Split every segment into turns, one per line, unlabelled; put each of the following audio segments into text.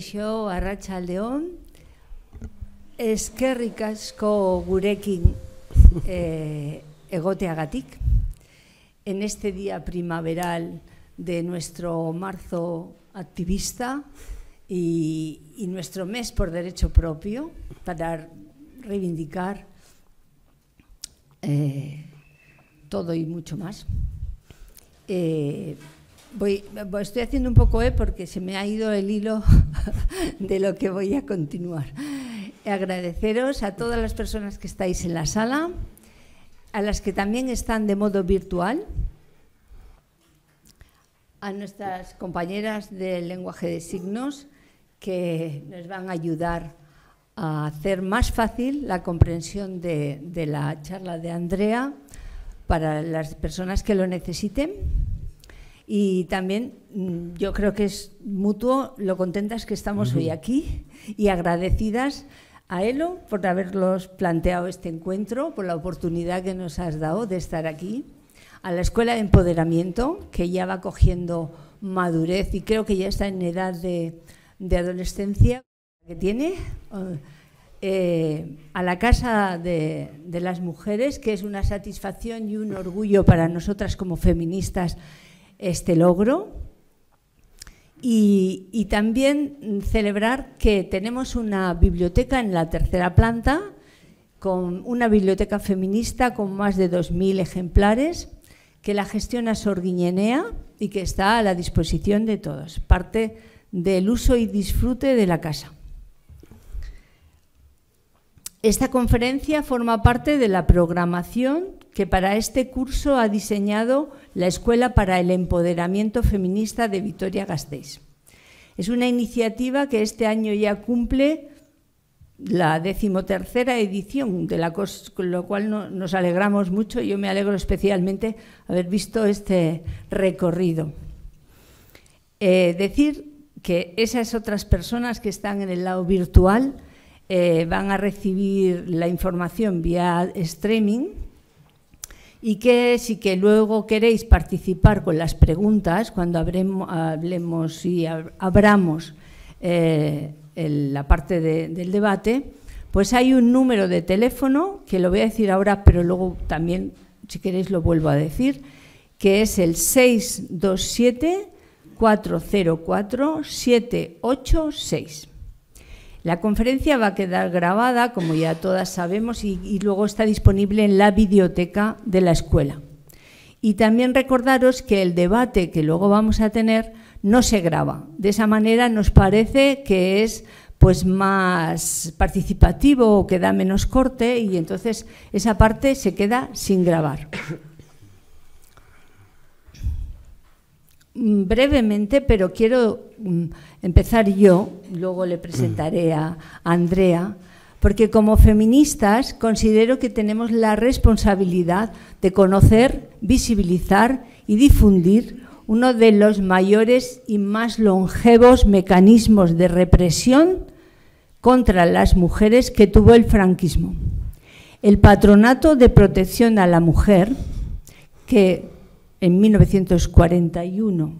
león arratsaldeon. Eskerrik asko gurekin eh, egoteagatik. En este día primaveral de nuestro marzo activista y, nuestro mes por derecho propio para reivindicar eh, todo y mucho más. Eh, Voy, estoy haciendo un poco E porque se me ha ido el hilo de lo que voy a continuar. Agradeceros a todas las personas que estáis en la sala, a las que también están de modo virtual, a nuestras compañeras del lenguaje de signos que nos van a ayudar a hacer más fácil la comprensión de la charla de Andrea para las personas que lo necesiten y también mm, yo creo que es mutuo lo contentas que estamos hoy aquí y agradecidas a Elo por haberlos planteado este encuentro, por la oportunidad que nos has dado de estar aquí, a la Escuela de Empoderamiento, que ya va cogiendo madurez y creo que ya está en edad de, de adolescencia que tiene, eh, eh, a la Casa de, de las Mujeres, que es una satisfacción y un orgullo para nosotras como feministas este logro y, también celebrar que tenemos una biblioteca en la tercera planta, con una biblioteca feminista con más de 2.000 ejemplares, que la gestiona Sor y que está a la disposición de todos, parte del uso y disfrute de la casa. Esta conferencia forma parte de la programación que para este curso ha diseñado la Escuela para el Empoderamiento Feminista de Vitoria-Gasteiz. Es una iniciativa que este año ya cumple la decimotercera edición, con lo cual nos alegramos mucho. Yo me alegro especialmente haber visto este recorrido. Eh, decir que esas otras personas que están en el lado virtual eh, van a recibir la información vía streaming y que si que luego queréis participar con las preguntas, cuando hablemos y abramos eh, la parte del debate, pues hay un número de teléfono, que lo voy a decir ahora, pero luego también, si queréis, lo vuelvo a decir, que es el 627 404 786. La conferencia va a quedar grabada, como ya todas sabemos, y, luego está disponible en la biblioteca de la escuela. Y también recordaros que el debate que luego vamos a tener no se graba. De esa manera nos parece que es pues más participativo o que da menos corte y entonces esa parte se queda sin grabar. Mm, brevemente, pero quiero mm, empezar yo, luego le presentaré a Andrea, porque como feministas considero que tenemos la responsabilidad de conocer, visibilizar y difundir uno de los mayores y más longevos mecanismos de represión contra las mujeres que tuvo el franquismo. El Patronato de Protección a la Mujer, que en 1941,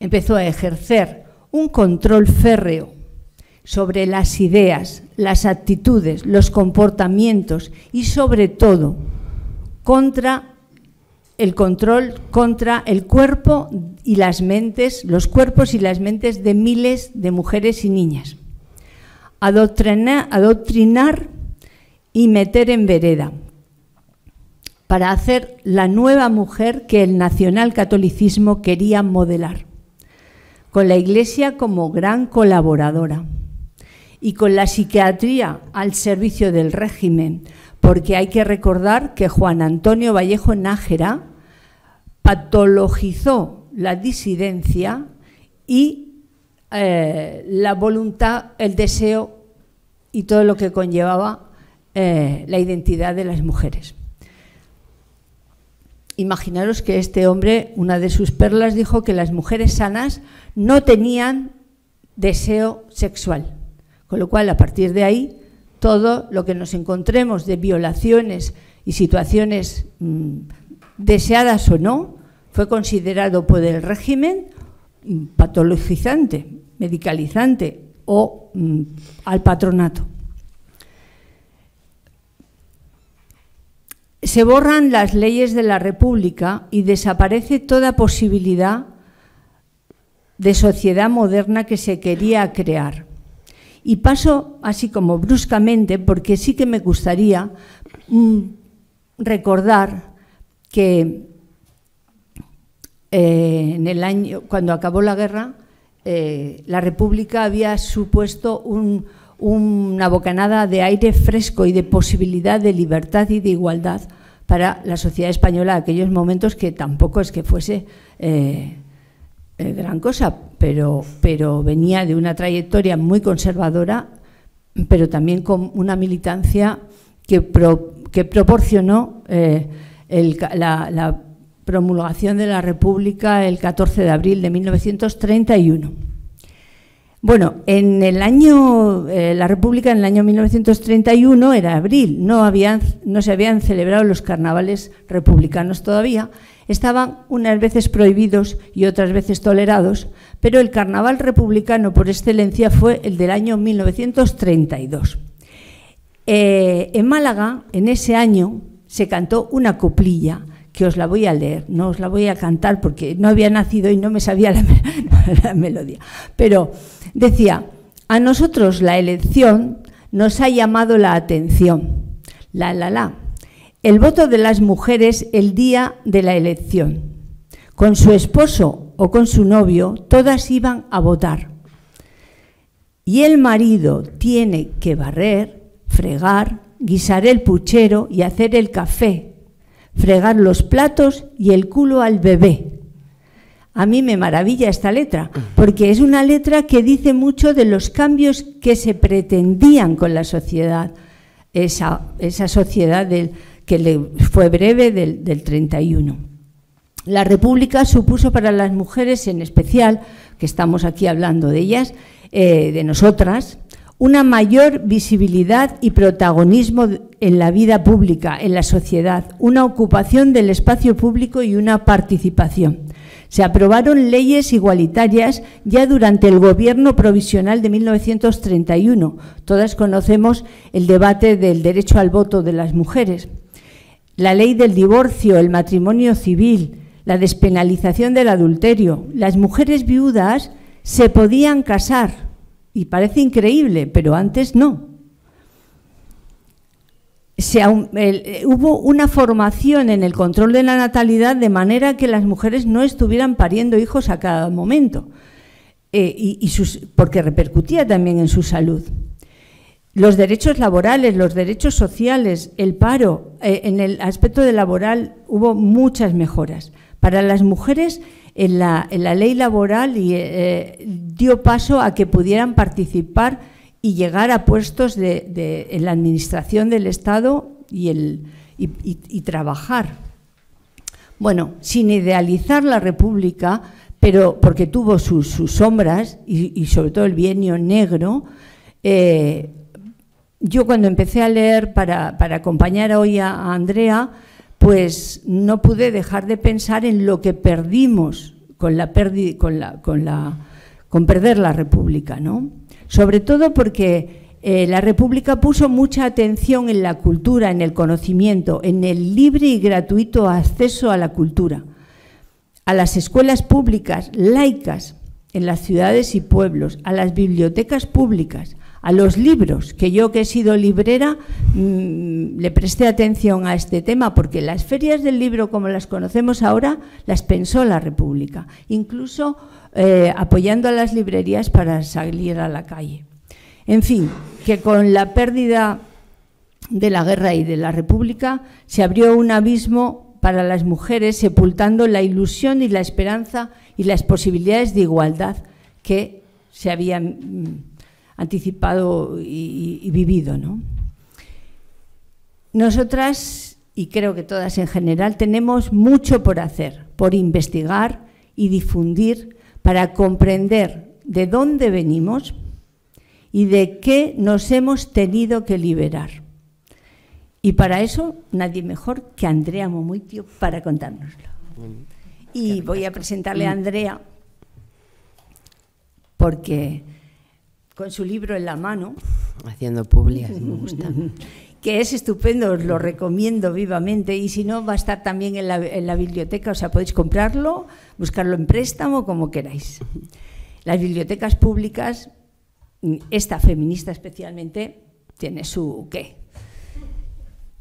empezó a ejercer un control férreo sobre las ideas, las actitudes, los comportamientos y sobre todo contra el control contra el cuerpo y las mentes, los cuerpos y las mentes de miles de mujeres y niñas. Adoctrinar, adoctrinar y meter en vereda para hacer la nueva mujer que el nacionalcatolicismo quería modelar, con la Iglesia como gran colaboradora y con la psiquiatría al servicio del régimen, porque hay que recordar que Juan Antonio Vallejo Nájera patologizó la disidencia y eh, la voluntad, el deseo y todo lo que conllevaba eh, la identidad de las mujeres imaginaros que este hombre, una de sus perlas, dijo que las mujeres sanas no tenían deseo sexual. Con lo cual, a partir de ahí, todo lo que nos encontremos de violaciones y situaciones mm, deseadas o no, fue considerado por el régimen mm, patologizante, medicalizante o mm, al patronato. se borran las leyes de la República y desaparece toda posibilidad de sociedad moderna que se quería crear. Y paso así como bruscamente, porque sí que me gustaría mm, recordar que eh, en el año, cuando acabó la guerra, eh, la República había supuesto un, una bocanada de aire fresco y de posibilidad de libertad y de igualdad para la sociedad española, en aquellos momentos que tampoco es que fuese eh, eh, gran cosa, pero, pero venía de una trayectoria muy conservadora, pero también con una militancia que, proporcionó eh, la, la promulgación de la República el 14 de abril de 1931. Bueno, en el año, eh, la República en el año 1931 era abril, no, se habían celebrado los carnavales republicanos todavía, estaban unas veces prohibidos y otras veces tolerados, pero el carnaval republicano por excelencia fue el del año 1932. Eh, en Málaga, en ese año, se cantó una coplilla que os la voy a leer, no os la voy a cantar porque no había nacido y no me sabía la, melodía. Pero decía, a nosotros la elección nos ha llamado la atención. La, la, la. El voto de las mujeres el día de la elección. Con su esposo o con su novio, todas iban a votar. Y el marido tiene que barrer, fregar, guisar el puchero y hacer el café fregar los platos y el culo al bebé. A mí me maravilla esta letra, porque es una letra que dice mucho de los cambios que se pretendían con la sociedad, esa, esa sociedad que le fue breve del, 31. La República supuso para las mujeres en especial, que estamos aquí hablando de ellas, eh, de nosotras, una mayor visibilidad y protagonismo en la vida pública, en la sociedad, una ocupación del espacio público y una participación. Se aprobaron leyes igualitarias ya durante el gobierno provisional de 1931. Todas conocemos el debate del derecho al voto de las mujeres. La ley del divorcio, el matrimonio civil, la despenalización del adulterio. Las mujeres viudas se podían casar y parece increíble, pero antes no. Eh, hubo una formación en el control de la natalidad de manera que las mujeres no estuvieran pariendo hijos a cada momento, eh, y, porque repercutía también en su salud. Los derechos laborales, los derechos sociales, el paro, eh, en el aspecto de laboral hubo muchas mejoras. Para las mujeres en la, en la ley laboral y eh, dio paso a que pudieran participar y llegar a puestos de, en la administración del Estado y, trabajar. Bueno, sin idealizar la República, pero porque tuvo sus, sombras y, sobre todo el bienio negro, eh, yo cuando empecé a leer para, acompañar hoy a Andrea, pues no pude dejar de pensar en lo que perdimos con la, con perder la República, ¿no? Sobre todo porque eh, la República puso mucha atención en la cultura, en el conocimiento, en el libre y gratuito acceso a la cultura, a las escuelas públicas laicas en las ciudades y pueblos, a las bibliotecas públicas, a los libros, que yo que he sido librera mm, le presté atención a este tema, porque las ferias del libro como las conocemos ahora las pensó la República, incluso eh, apoyando a las librerías para salir a la calle. En fin, que con la pérdida de la guerra y de la República se abrió un abismo para las mujeres, sepultando la ilusión y la esperanza y las posibilidades de igualdad que se habían mm, anticipado y, vivido. ¿no? Nosotras, y creo que todas en general, tenemos mucho por hacer, por investigar y difundir para comprender de dónde venimos y de qué nos hemos tenido que liberar. Y para eso, nadie mejor que Andrea Momuitio para contárnoslo. Y voy a presentarle a mm. Andrea porque con su libro en la mano.
Haciendo publias, me gusta.
que es estupendo, os lo recomiendo vivamente. Y si no, va a estar también en la, en la biblioteca, o sea, podéis comprarlo, buscarlo en préstamo, como queráis. Las bibliotecas públicas, esta feminista especialmente, tiene su qué.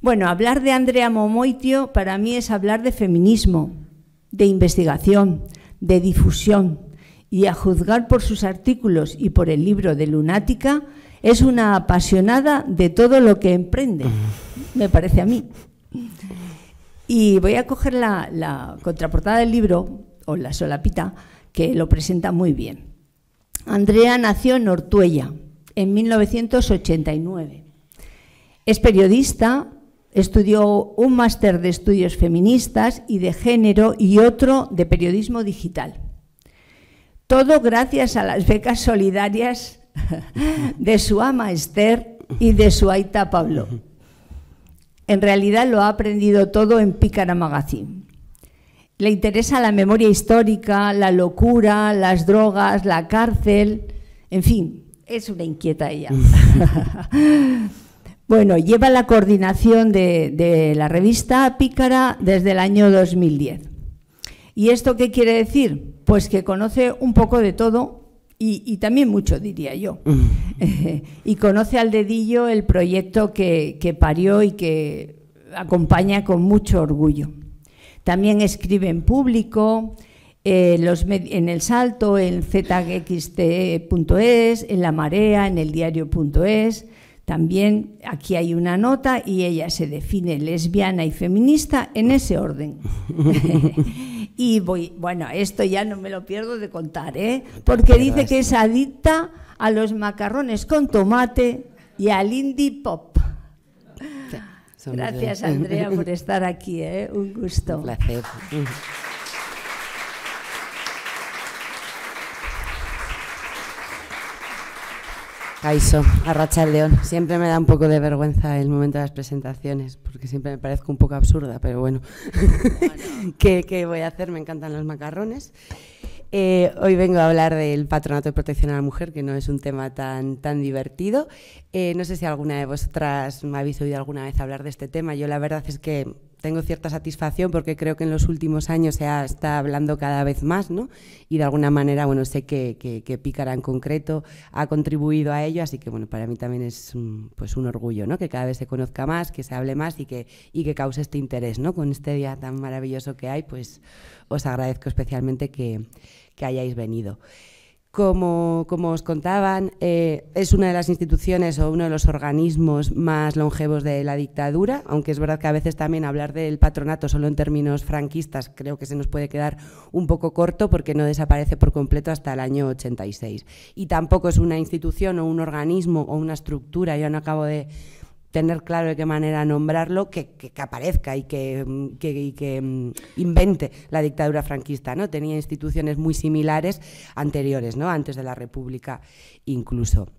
Bueno, hablar de Andrea Momoitio para mí es hablar de feminismo, de investigación, de difusión, y a juzgar por sus artículos y por el libro de Lunática, es una apasionada de todo lo que emprende, me parece a mí. Y voy a coger la, contraportada del libro, o la solapita, que lo presenta muy bien. Andrea nació en Ortuella en 1989. Es periodista, estudió un máster de estudios feministas y de género y otro de periodismo digital. Todo gracias a las becas solidarias de su ama Esther y de su aita Pablo. En realidad lo ha aprendido todo en Pícara Magazine. Le interesa la memoria histórica, la locura, las drogas, la cárcel, en fin, es una inquieta ella. bueno, lleva la coordinación de, de la revista Pícara desde el año 2010. ¿Y esto qué quiere decir? Pues que conoce un poco de todo y, también mucho, diría yo. Mm. y conoce al dedillo el proyecto que, parió y que acompaña con mucho orgullo. También escribe en público, eh, en El Salto, en zxt.es, en La Marea, en el diario.es. También aquí hay una nota y ella se define lesbiana y feminista en ese orden. Y voy, bueno, esto ya no me lo pierdo de contar, ¿eh? Porque dice que es adicta a los macarrones con tomate y al indie pop.
Gracias, Andrea, por
estar aquí, ¿eh? Un gusto. placer.
Caiso, el León. Siempre me da un poco de vergüenza el momento de las presentaciones, porque siempre me parezco un poco absurda, pero bueno, ¿Qué, voy a hacer? Me encantan los macarrones. Eh, hoy vengo a hablar del patronato de protección a la mujer, que no es un tema tan, tan divertido. Eh, no sé si alguna de vosotras me habéis oído alguna vez hablar de este tema. Yo la verdad es que tengo cierta satisfacción porque creo que en los últimos años se ha, está hablando cada vez más, ¿no? Y de alguna manera, bueno, sé que, que, Pícara en concreto ha contribuido a ello, así que, bueno, para mí también es mm, pues, un orgullo, ¿no? Que cada vez se conozca más, que se hable más y que, que cause este interés, ¿no? Con este día tan maravilloso que hay, pues os agradezco especialmente que, que hayáis venido. Como, os contaban, eh, es una de las instituciones o uno de los organismos más longevos de la dictadura, aunque es verdad que a veces también hablar del patronato solo en términos franquistas creo que se nos puede quedar un poco corto porque no desaparece por completo hasta el año 86. Y tampoco es una institución o un organismo o una estructura, yo no acabo de tener claro de qué manera nombrarlo, que, aparezca y que, mm, que, mm, invente la dictadura franquista. ¿no? Tenía instituciones muy similares anteriores, ¿no? antes de la República incluso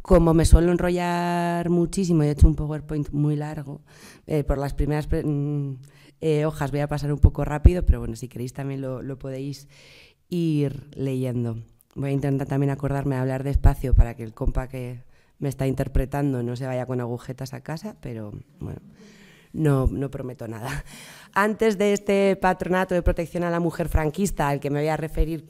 como me suelo enrollar muchísimo, he hecho un PowerPoint muy largo, eh, por las primeras mm, eh, hojas voy a pasar un poco rápido, pero bueno, si queréis también lo, lo, podéis ir leyendo. Voy a intentar también acordarme de hablar despacio para que el compa que me está interpretando, no se vaya con agujetas a casa, pero bueno, no, no prometo nada. Antes de este patronato de protección a la mujer franquista al que me voy a referir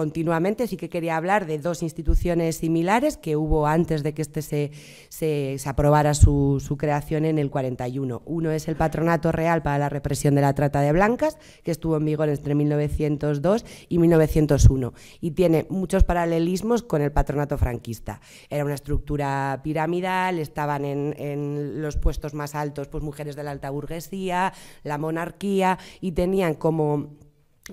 continuamente. Sí que quería hablar de dos instituciones similares que hubo antes de que este se, se, aprobara su, creación en el 41. Uno es el Patronato Real para la Represión de la Trata de Blancas, que estuvo en vigor entre 1902 y 1901, y tiene muchos paralelismos con el Patronato Franquista. Era una estructura piramidal, estaban en, en los puestos más altos pues, mujeres de la alta burguesía, la monarquía, y tenían como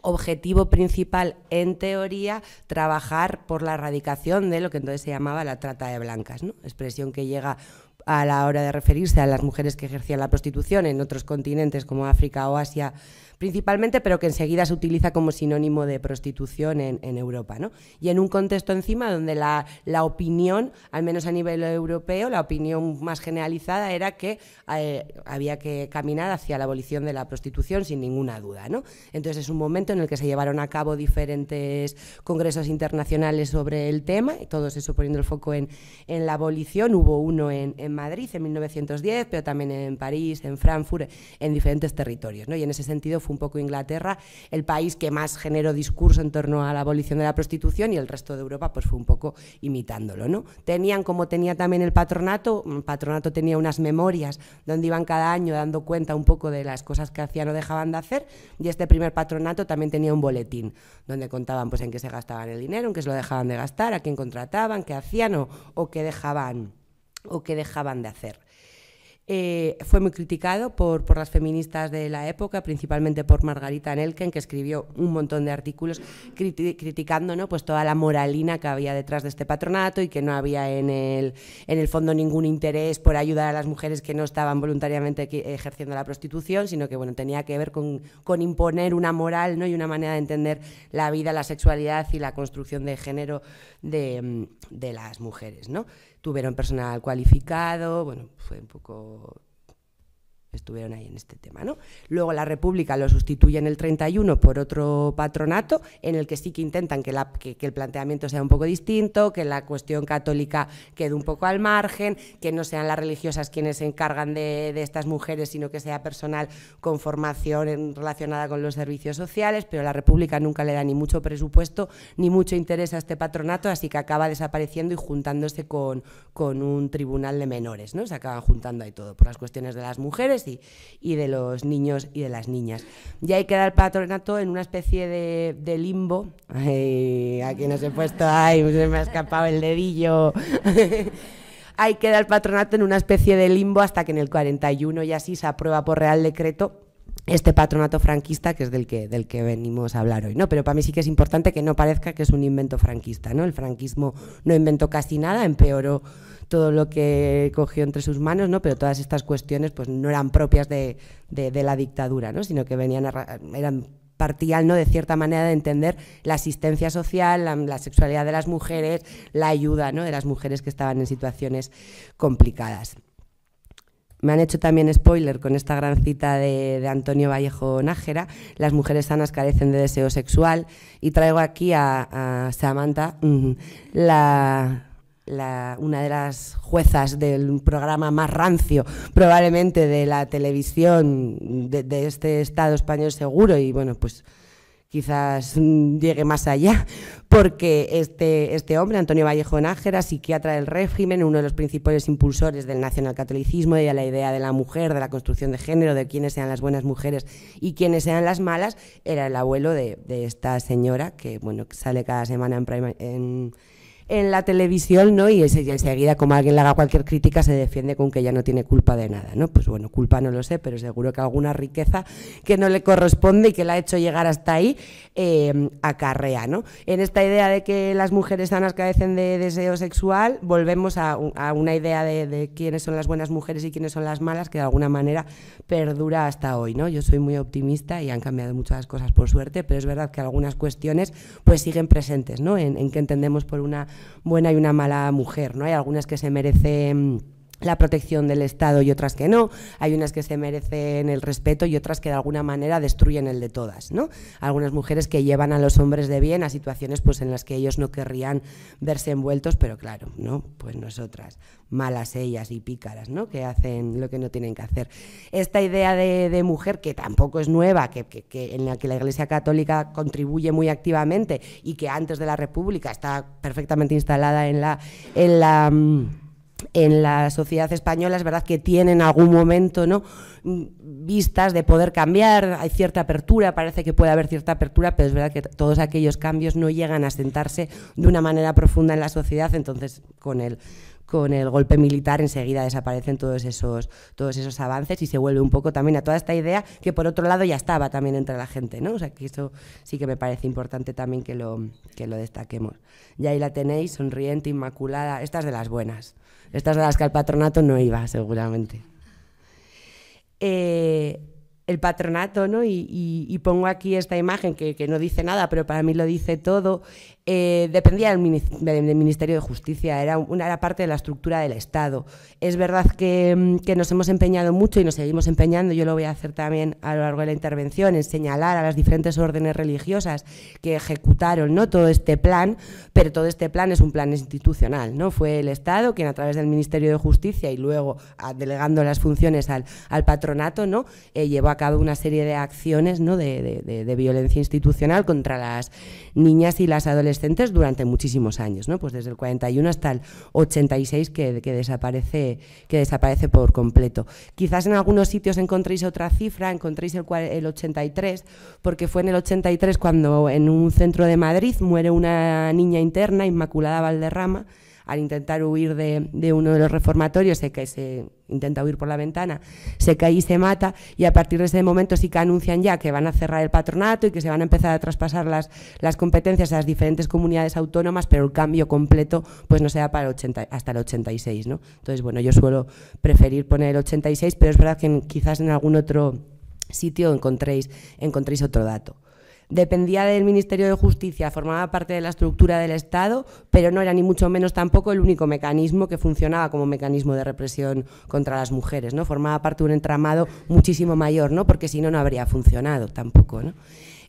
objetivo principal, en teoría, trabajar por la erradicación de lo que entonces se llamaba la trata de blancas, ¿no? expresión que llega a la hora de referirse a las mujeres que ejercían la prostitución en otros continentes como África o Asia principalmente, pero que enseguida se utiliza como sinónimo de prostitución en, Europa. Y en un contexto encima donde la, opinión, al menos a nivel europeo, la opinión más generalizada era que eh, había que caminar hacia la abolición de la prostitución sin ninguna duda. ¿no? Entonces es un momento en el que se llevaron a cabo diferentes congresos internacionales sobre el tema, y todos eso poniendo el foco en, la abolición. Hubo uno en, en Madrid en 1910, pero también en París, en Frankfurt, en diferentes territorios. ¿no? Y en ese sentido fue un poco Inglaterra el país que más generó discurso en torno a la abolición de la prostitución y el resto de Europa pues, fue un poco imitándolo. Tenían, como tenía también el patronato, el mm, patronato tenía unas memorias donde iban cada año dando cuenta un poco de las cosas que hacían o dejaban de hacer, y este primer patronato también tenía un boletín donde contaban pues, en qué se gastaban el dinero, en qué se lo dejaban de gastar, a quién contrataban, qué hacían o, o qué dejaban o qué dejaban de hacer. Eh, fue muy criticado por, las feministas de la época, principalmente por Margarita Nelken, que escribió un montón de artículos criticando ¿no? pues toda la moralina que había detrás de este patronato y que no había en el, en el fondo ningún interés por ayudar a las mujeres que no estaban voluntariamente ejerciendo la prostitución, sino que bueno, tenía que ver con, con imponer una moral ¿no? y una manera de entender la vida, la sexualidad y la construcción de género de, mm, de las mujeres. ¿no? tuvieron personal cualificado, bueno, fue un poco estuvieron ahí en este tema. ¿no? Luego la República lo sustituye en el 31 por otro patronato, en el que sí que intentan que, el planteamiento sea un poco distinto, que la cuestión católica quede un poco al margen, que no sean las religiosas quienes se encargan de, estas mujeres, sino que sea personal con formación relacionada con los servicios sociales, pero la República nunca le da ni mucho presupuesto ni mucho interés a este patronato, así que acaba desapareciendo y juntándose con, con un tribunal de menores, ¿no? Se acaban juntando ahí todo por las cuestiones de las mujeres y de los niños y de las niñas. Y hay que dar patronato en una especie de, limbo. Ay, aquí se he puesto, ay, se me ha escapado el dedillo. hay que dar patronato en una especie de limbo hasta que en el 41 y así se aprueba por Real Decreto este patronato franquista que es del que, del que venimos a hablar hoy, ¿no? Pero para mí sí que es importante que no parezca que es un invento franquista, ¿no? El franquismo no inventó casi nada, empeoró todo lo que cogió entre sus manos, Pero todas estas cuestiones pues no eran propias de, la dictadura, Sino que venían eran partían ¿no? de cierta manera de entender la asistencia social, la, sexualidad de las mujeres, la ayuda de las mujeres que estaban en situaciones complicadas. Me han hecho también spoiler con esta gran cita de, Antonio Vallejo Nájera, las mujeres sanas carecen de deseo sexual, y traigo aquí a Samantha la, una de las juezas del programa más rancio probablemente de la televisión de, este Estado español seguro y bueno, pues quizás mm, llegue más allá, porque este, este hombre, Antonio Vallejo Nájera, psiquiatra del régimen, uno de los principales impulsores del nacionalcatolicismo y de la idea de la mujer, de la construcción de género, de quiénes sean las buenas mujeres y quiénes sean las malas, era el abuelo de, esta señora que, bueno, sale cada semana en, en en la televisión, ¿no? Y enseguida, como alguien le haga cualquier crítica, se defiende con que ya no tiene culpa de nada, ¿no? Pues bueno, culpa no lo sé, pero seguro que alguna riqueza que no le corresponde y que la ha hecho llegar hasta ahí eh, acarrea, ¿no? En esta idea de que las mujeres sanas carecen de deseo sexual, volvemos a, una idea de, quiénes son las buenas mujeres y quiénes son las malas, que de alguna manera perdura hasta hoy, ¿no? Yo soy muy optimista y han cambiado muchas cosas por suerte, pero es verdad que algunas cuestiones pues siguen presentes, ¿no? En, en qué entendemos por una buena y una mala mujer, ¿no? Hay algunas que se merecen la protección del Estado y otras que no, hay unas que se merecen el respeto y otras que de alguna manera destruyen el de todas, ¿no? Algunas mujeres que llevan a los hombres de bien a situaciones pues en las que ellos no querrían verse envueltos, pero claro, ¿no? Pues nosotras, malas ellas y pícaras, ¿no? Que hacen lo que no tienen que hacer. Esta idea de, mujer, que tampoco es nueva, que, en la que la Iglesia Católica contribuye muy activamente y que antes de la República está perfectamente instalada en la... En la mm, en la sociedad española es verdad que tienen algún momento no mm, vistas de poder cambiar hay cierta apertura parece que puede haber cierta apertura pero es verdad que todos aquellos cambios no llegan a sentarse de una manera profunda en la sociedad entonces con el con el golpe militar enseguida desaparecen todos esos, todos esos avances y se vuelve un poco también a toda esta idea que por otro lado ya estaba también entre la gente, ¿no? O sea, que eso sí que me parece importante también que lo, que lo destaquemos. Y ahí la tenéis, sonriente, inmaculada, esta es de las buenas. Estas de las que al patronato no iba, seguramente. Eh, el patronato, ¿no? Y, pongo aquí esta imagen que, que, no dice nada, pero para mí lo dice todo. Eh, dependía del, Ministerio de Justicia, era, una, era parte de la estructura del Estado. Es verdad mm, que, nos hemos empeñado mucho y nos seguimos empeñando, yo lo voy a hacer también a lo largo de la intervención, en señalar a las diferentes órdenes religiosas que ejecutaron ¿no? todo este plan, pero todo este plan es un plan institucional. ¿no? Fue el Estado quien a través del Ministerio de Justicia y luego delegando las funciones al, patronato ¿no? Eh, llevó a cabo una serie de acciones ¿no? de violencia institucional contra las niñas y las adolescentes durante muchísimos años, ¿no? Pues desde el 41 hasta el 86 que, que desaparece, que desaparece por completo. Quizás en algunos sitios encontréis otra cifra, encontréis el, el 83, porque fue en el 83 cuando en un centro de Madrid muere una niña interna, Inmaculada Valderrama, al intentar huir de, uno de los reformatorios, se, que se intenta huir por la ventana, se cae y se mata, y a partir de ese momento sí que anuncian ya que van a cerrar el patronato y que se van a empezar a traspasar las, las competencias a las diferentes comunidades autónomas, pero el cambio completo pues no se da para el 80, hasta el 86. ¿no? Entonces, bueno, yo suelo preferir poner el 86, pero es verdad que quizás en algún otro sitio encontréis, encontréis otro dato dependía del Ministerio de Justicia, formaba parte de la estructura del Estado, pero no era ni mucho menos tampoco el único mecanismo que funcionaba como mecanismo de represión contra las mujeres, ¿no? Formaba parte de un entramado muchísimo mayor, ¿no? Porque si no, no habría funcionado tampoco, ¿no?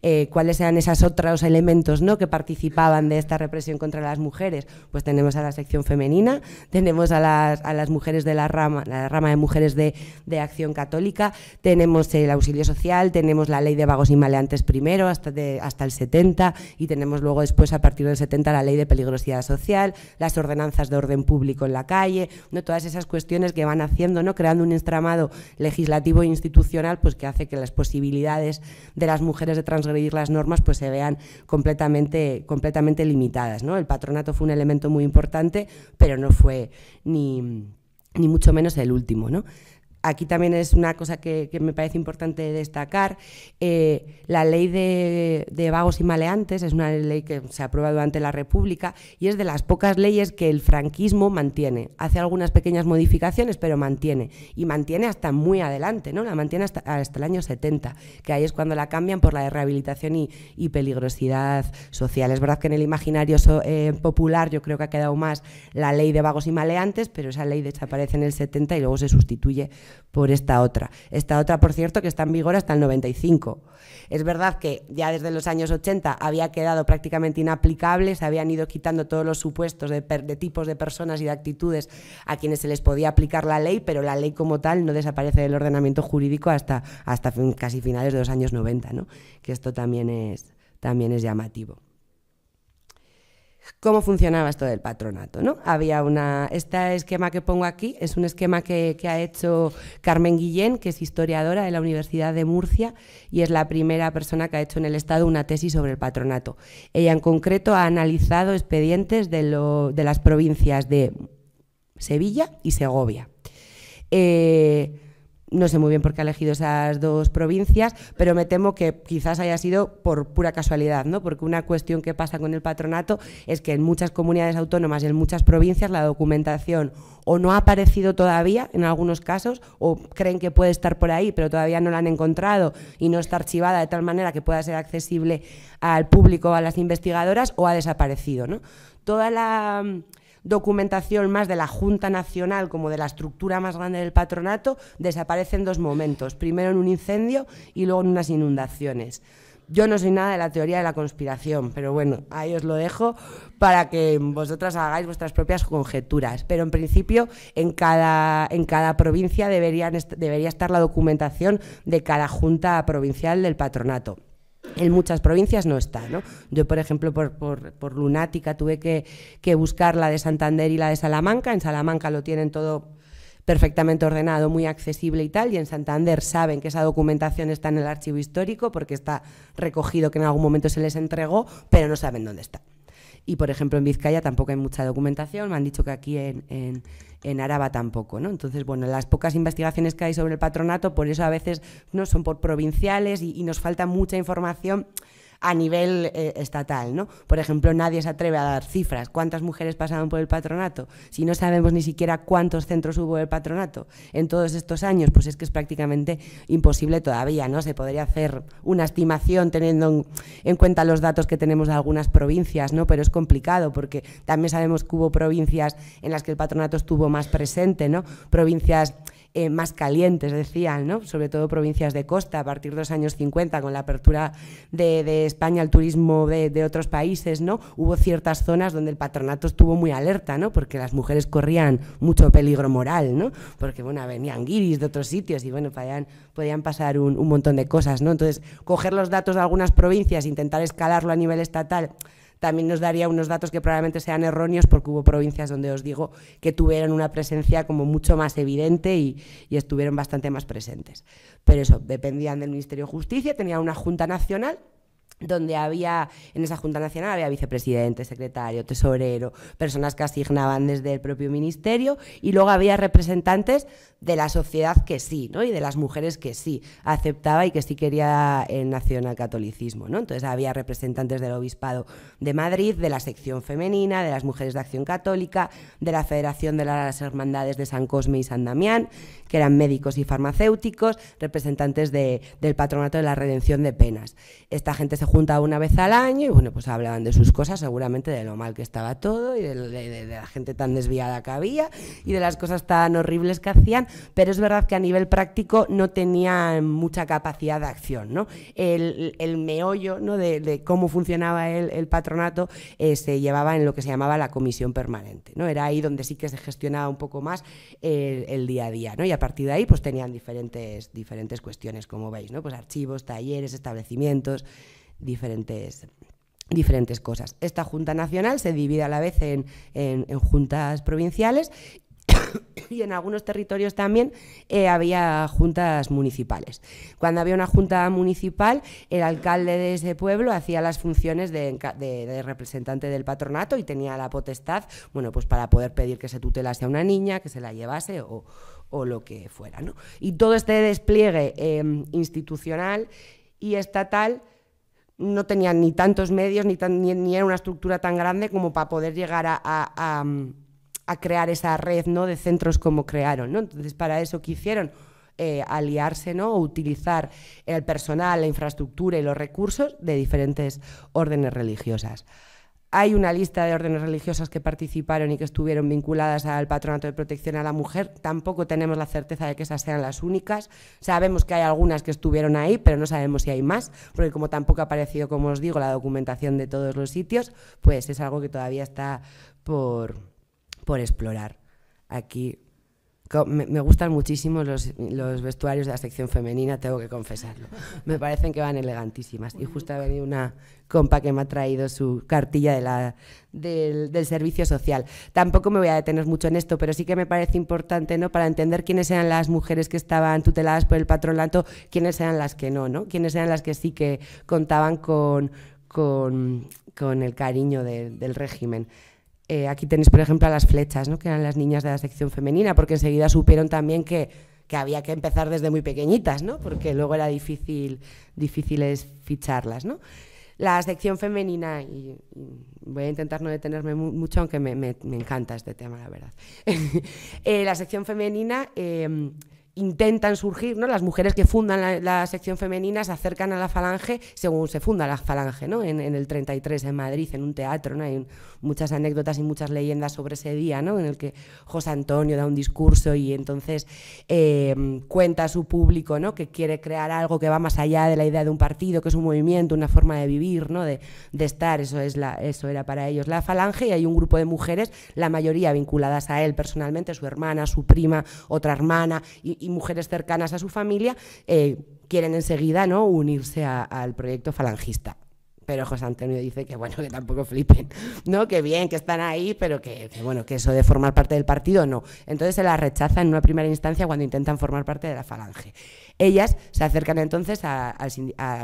Eh, cuáles eran esos otros elementos ¿no? que participaban de esta represión contra las mujeres. Pues tenemos a la sección femenina, tenemos a las, mujeres de la rama, la rama de mujeres de, Acción Católica, tenemos el auxilio social, tenemos la ley de vagos y maleantes primero hasta, hasta el 70 y tenemos luego después a partir del 70 la ley de peligrosidad social, las ordenanzas de orden público en la calle, ¿no? todas esas cuestiones que van haciendo, ¿no? creando un entramado legislativo e institucional pues, que hace que las posibilidades de las mujeres de trans reír las normas pues se vean completamente, completamente limitadas. ¿no? El patronato fue un elemento muy importante, pero no fue ni, mucho menos el último. ¿no? aquí también es una cosa que, me parece importante destacar. Eh, la ley de, vagos y maleantes es una ley que se aprueba durante la República y es de las pocas leyes que el franquismo mantiene. Hace algunas pequeñas modificaciones, pero mantiene. Y mantiene hasta muy adelante, ¿no? La mantiene hasta, el año 70, que ahí es cuando la cambian por la de rehabilitación y, peligrosidad social. Es verdad que en el imaginario eh, popular yo creo que ha quedado más la ley de vagos y maleantes, pero esa ley desaparece en el 70 y luego se sustituye por esta otra. Esta otra, por cierto, que está en vigor hasta el 95. Es verdad que ya desde los años 80 había quedado prácticamente inaplicable, se habían ido quitando todos los supuestos de, tipos de personas y de actitudes a quienes se les podía aplicar la ley, pero la ley como tal no desaparece del ordenamiento jurídico hasta, hasta casi finales de los años 90, que esto también es, también es llamativo cómo funcionaba esto del patronato. ¿no? Había una, este esquema que pongo aquí es un esquema que, ha hecho Carmen Guillén, que es historiadora de la Universidad de Murcia y es la primera persona que ha hecho en el Estado una tesis sobre el patronato. Ella en concreto ha analizado expedientes de, las provincias de Sevilla y Segovia. Eh, no sé muy bien por qué ha elegido esas dos provincias, pero me temo que quizás haya sido por pura casualidad, ¿no? Porque una cuestión que pasa con el patronato es que en muchas comunidades autónomas y en muchas provincias la documentación o no ha aparecido todavía en algunos casos, o creen que puede estar por ahí, pero todavía no la han encontrado y no está archivada de tal manera que pueda ser accesible al público, o a las investigadoras, o ha desaparecido, ¿no? Toda la documentación más de la Junta Nacional como de la estructura más grande del patronato, desaparece en dos momentos, primero en un incendio y luego en unas inundaciones. Yo no soy nada de la teoría de la conspiración, pero bueno, ahí os lo dejo para que vosotras hagáis vuestras propias conjeturas. Pero en principio, en cada, en cada provincia debería estar la documentación de cada junta provincial del patronato en muchas provincias no está. ¿no? Yo, por ejemplo, por, por, por lunática tuve que, que, buscar la de Santander y la de Salamanca. En Salamanca lo tienen todo perfectamente ordenado, muy accesible y tal, y en Santander saben que esa documentación está en el archivo histórico porque está recogido que en algún momento se les entregó, pero no saben dónde está. Y, por ejemplo, en Vizcaya tampoco hay mucha documentación, me han dicho que aquí en, en, Araba tampoco. ¿no? Entonces, bueno, las pocas investigaciones que hay sobre el patronato, por eso a veces no son por provinciales y, y nos falta mucha información a nivel eh, estatal, ¿no? Por ejemplo, nadie se atreve a dar cifras. ¿Cuántas mujeres pasaron por el patronato? Si no sabemos ni siquiera cuántos centros hubo el patronato en todos estos años, pues es que es prácticamente imposible todavía, ¿no? Se podría hacer una estimación teniendo en, cuenta los datos que tenemos de algunas provincias, ¿no? Pero es complicado porque también sabemos que hubo provincias en las que el patronato estuvo más presente, ¿no? Provincias eh, más calientes, decían, ¿no? sobre todo provincias de costa, a partir de los años 50, con la apertura de, España al turismo de, otros países, ¿no? hubo ciertas zonas donde el patronato estuvo muy alerta, ¿no? porque las mujeres corrían mucho peligro moral, ¿no? porque bueno, venían guiris de otros sitios y bueno, podían, podían pasar un, montón de cosas. ¿no? Entonces, coger los datos de algunas provincias, intentar escalarlo a nivel estatal, también nos daría unos datos que probablemente sean erróneos porque hubo provincias donde os digo que tuvieron una presencia como mucho más evidente y, estuvieron bastante más presentes. Pero eso, dependían del Ministerio de Justicia, tenía una Junta Nacional donde había, en esa Junta Nacional había vicepresidente, secretario, tesorero, personas que asignaban desde el propio ministerio y luego había representantes de la sociedad que sí, ¿no? Y de las mujeres que sí aceptaba y que sí quería el nacionalcatolicismo, ¿no? Entonces había representantes del Obispado de Madrid, de la sección femenina, de las mujeres de Acción Católica, de la Federación de las Hermandades de San Cosme y San Damián, que eran médicos y farmacéuticos, representantes del Patronato de la Redención de Penas. Esta gente junta una vez al año y bueno, pues hablaban de sus cosas, seguramente de lo mal que estaba todo y de, la gente tan desviada que había y de las cosas tan horribles que hacían, pero es verdad que a nivel práctico no tenían mucha capacidad de acción, ¿no? El, el meollo ¿no? de, cómo funcionaba el, patronato eh, se llevaba en lo que se llamaba la comisión permanente, ¿no? Era ahí donde sí que se gestionaba un poco más el, el día a día, ¿no? Y a partir de ahí pues tenían diferentes, diferentes cuestiones, como veis, ¿no? Pues archivos, talleres, establecimientos, diferentes diferentes cosas. Esta Junta Nacional se divide a la vez en, juntas provinciales y en algunos territorios también eh, había juntas municipales. Cuando había una junta municipal, el alcalde de ese pueblo hacía las funciones de, representante del patronato y tenía la potestad, bueno, pues para poder pedir que se tutelase a una niña, que se la llevase o, lo que fuera. Y todo este despliegue eh, institucional y estatal no tenían ni tantos medios, ni, ni, era una estructura tan grande como para poder llegar a, crear esa red ¿no? de centros como crearon. Entonces, para eso quisieron eh, aliarse o utilizar el personal, la infraestructura y los recursos de diferentes órdenes religiosas. Hay una lista de órdenes religiosas que participaron y que estuvieron vinculadas al Patronato de Protección a la Mujer. Tampoco tenemos la certeza de que esas sean las únicas. Sabemos que hay algunas que estuvieron ahí, pero no sabemos si hay más, porque como tampoco ha aparecido, como os digo, la documentación de todos los sitios, pues es algo que todavía está por, por explorar. Aquí me, gustan muchísimo los, vestuarios de la sección femenina, tengo que confesarlo. Me parecen que van elegantísimas. Y justo ha venido una compa que me ha traído su cartilla del, servicio social. Tampoco me voy a detener mucho en esto, pero sí que me parece importante para entender quiénes eran las mujeres que estaban tuteladas por el patronato, quiénes eran las que no, quiénes eran las que sí que contaban con, el cariño del régimen. Eh, aquí tenéis, por ejemplo, a las flechas, ¿no? que eran las niñas de la sección femenina, porque enseguida supieron también que, había que empezar desde muy pequeñitas, ¿no? porque luego era difícil, difícil ficharlas. ¿no? La sección femenina, y, voy a intentar no detenerme mucho, aunque me, encanta este tema, la verdad. Eh, la sección femenina... Em, intentan surgir, ¿no? Las mujeres que fundan la, sección femenina se acercan a la falange según se funda la falange, ¿no? En, el 33 en Madrid, en un teatro, ¿no? Hay muchas anécdotas y muchas leyendas sobre ese día, ¿no? En el que José Antonio da un discurso y entonces em, cuenta a su público, ¿no? Que quiere crear algo que va más allá de la idea de un partido, que es un movimiento, una forma de vivir, ¿no? De, estar, eso, es la, eso era para ellos la falange y hay un grupo de mujeres, la mayoría vinculadas a él personalmente, su hermana, su prima, otra hermana y mujeres cercanas a su familia eh, quieren enseguida ¿no? unirse al proyecto falangista. Pero José Antonio dice que bueno, que tampoco flipen, ¿no? Que bien, que están ahí, pero que, bueno, que eso de formar parte del partido no. Entonces se las rechaza en una primera instancia cuando intentan formar parte de la falange. Ellas se acercan entonces al,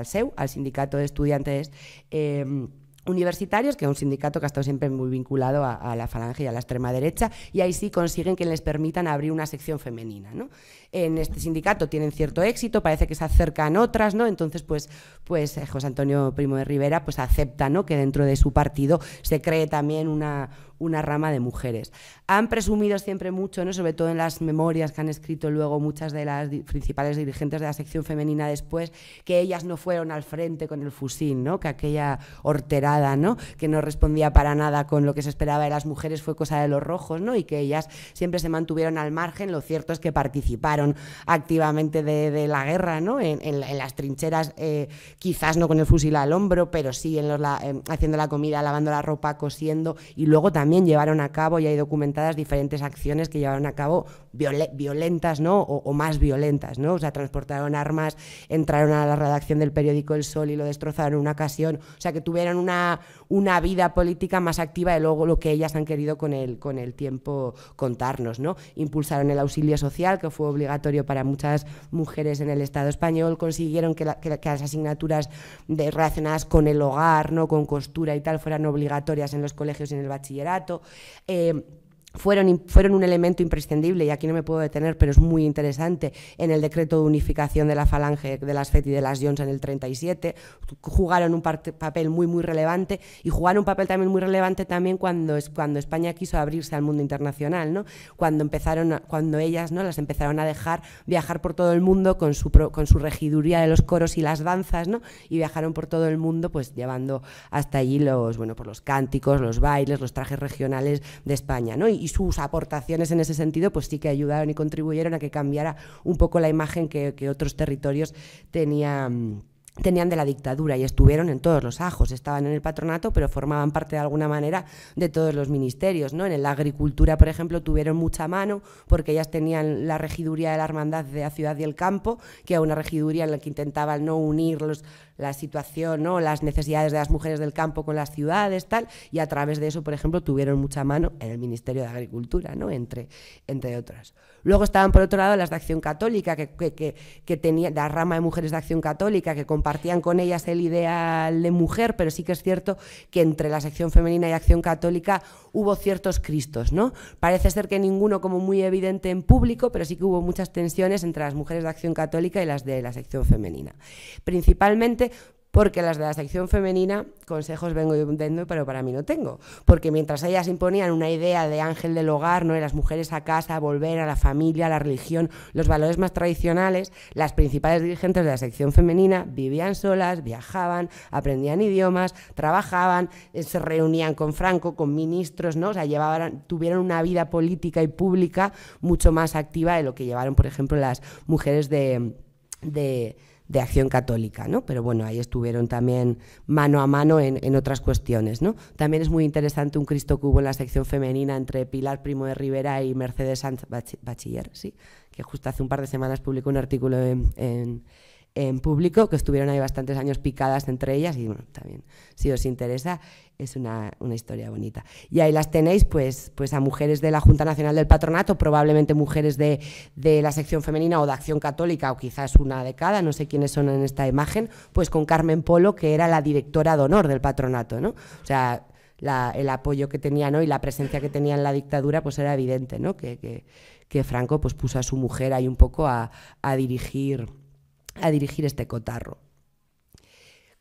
SEU, al Sindicato de Estudiantes. Em, universitarios, que es un sindicato que ha estado siempre muy vinculado a, la falange y a la extrema derecha, y ahí sí consiguen que les permitan abrir una sección femenina. ¿no? En este sindicato tienen cierto éxito, parece que se acercan otras, ¿no? Entonces, pues, pues eh, José Antonio Primo de Rivera pues, acepta ¿no? que dentro de su partido se cree también una, una rama de mujeres. Han presumido siempre mucho, ¿no? sobre todo en las memorias que han escrito luego muchas de las principales dirigentes de la sección femenina después, que ellas no fueron al frente con el fusil, ¿no? que aquella hortera ¿no? que no respondía para nada con lo que se esperaba de las mujeres, fue cosa de los rojos, ¿no? y que ellas siempre se mantuvieron al margen. Lo cierto es que participaron activamente de, la guerra, ¿no? en, las trincheras, eh, quizás no con el fusil al hombro, pero sí en los, em, haciendo la comida, lavando la ropa, cosiendo, y luego también llevaron a cabo, y hay documentadas diferentes acciones que llevaron a cabo violentas, ¿no? O, más violentas, ¿no? O sea, transportaron armas, entraron a la redacción del periódico El Sol y lo destrozaron en una ocasión. O sea, que tuvieron una, una vida política más activa de luego lo que ellas han querido con el, con el tiempo contarnos, ¿no? Impulsaron el auxilio social, que fue obligatorio para muchas mujeres en el Estado español, consiguieron que, las asignaturas relacionadas con el hogar, ¿no? Con costura y tal, fueran obligatorias en los colegios y en el bachillerato. Eh, fueron, fueron, un elemento imprescindible, y aquí no me puedo detener, pero es muy interesante, en el decreto de unificación de la falange de las FET y de las Jones en el 37, jugaron un papel muy, muy relevante y jugaron un papel también muy relevante también cuando, cuando España quiso abrirse al mundo internacional, ¿no? cuando, empezaron cuando ellas ¿no? las empezaron a dejar viajar por todo el mundo con su, con su regiduría de los coros y las danzas, ¿no? y viajaron por todo el mundo pues llevando hasta allí los, bueno, por pues, los cánticos, los bailes, los trajes regionales de España. ¿no? y sus aportaciones en ese sentido pues sí que ayudaron y contribuyeron a que cambiara un poco la imagen que, otros territorios tenían de la dictadura y estuvieron en todos los ajos, estaban en el patronato, pero formaban parte de alguna manera de todos los ministerios, ¿no? En la agricultura, por ejemplo, tuvieron mucha mano porque ellas tenían la regiduría de la hermandad de la ciudad y el campo, que era una regiduría en la que intentaban no unir los, la situación, ¿no? las necesidades de las mujeres del campo con las ciudades, tal, y a través de eso, por ejemplo, tuvieron mucha mano en el Ministerio de Agricultura, ¿no? entre, entre otras. Luego estaban, por otro lado, las de Acción Católica, que, que, que, tenía, la rama de mujeres de Acción Católica, que compartían con ellas el ideal de mujer, pero sí que es cierto que entre la sección femenina y Acción Católica hubo ciertos cristos, ¿no? Parece ser que ninguno como muy evidente en público, pero sí que hubo muchas tensiones entre las mujeres de Acción Católica y las de la sección femenina. Principalmente porque las de la sección femenina, consejos vengo y pero para mí no tengo. Porque mientras ellas imponían una idea de ángel del hogar, ¿no? de las mujeres a casa, volver a la familia, a la religión, los valores más tradicionales, las principales dirigentes de la sección femenina vivían solas, viajaban, aprendían idiomas, trabajaban, eh, se reunían con Franco, con ministros, ¿no? o sea, llevaban, tuvieron una vida política y pública mucho más activa de lo que llevaron, por ejemplo, las mujeres de de acción católica, ¿no? Pero bueno, ahí estuvieron también mano a mano en, otras cuestiones, ¿no? También es muy interesante un Cristo Cubo en la sección femenina entre Pilar Primo de Rivera y Mercedes Sanz Bachiller, ¿sí? Que justo hace un par de semanas publicó un artículo en en público, que estuvieron ahí bastantes años picadas entre ellas, y bueno, también, si os interesa, es una, historia bonita. Y ahí las tenéis, pues, pues a mujeres de la Junta Nacional del Patronato, probablemente mujeres de, la sección femenina o de Acción Católica, o quizás una de cada, no sé quiénes son en esta imagen, pues con Carmen Polo, que era la directora de honor del patronato, ¿no? O sea, el apoyo que tenía ¿no? y la presencia que tenía en la dictadura, pues era evidente, ¿no? Que, que, Franco pues, puso a su mujer ahí un poco a, a dirigir a dirigir este cotarro.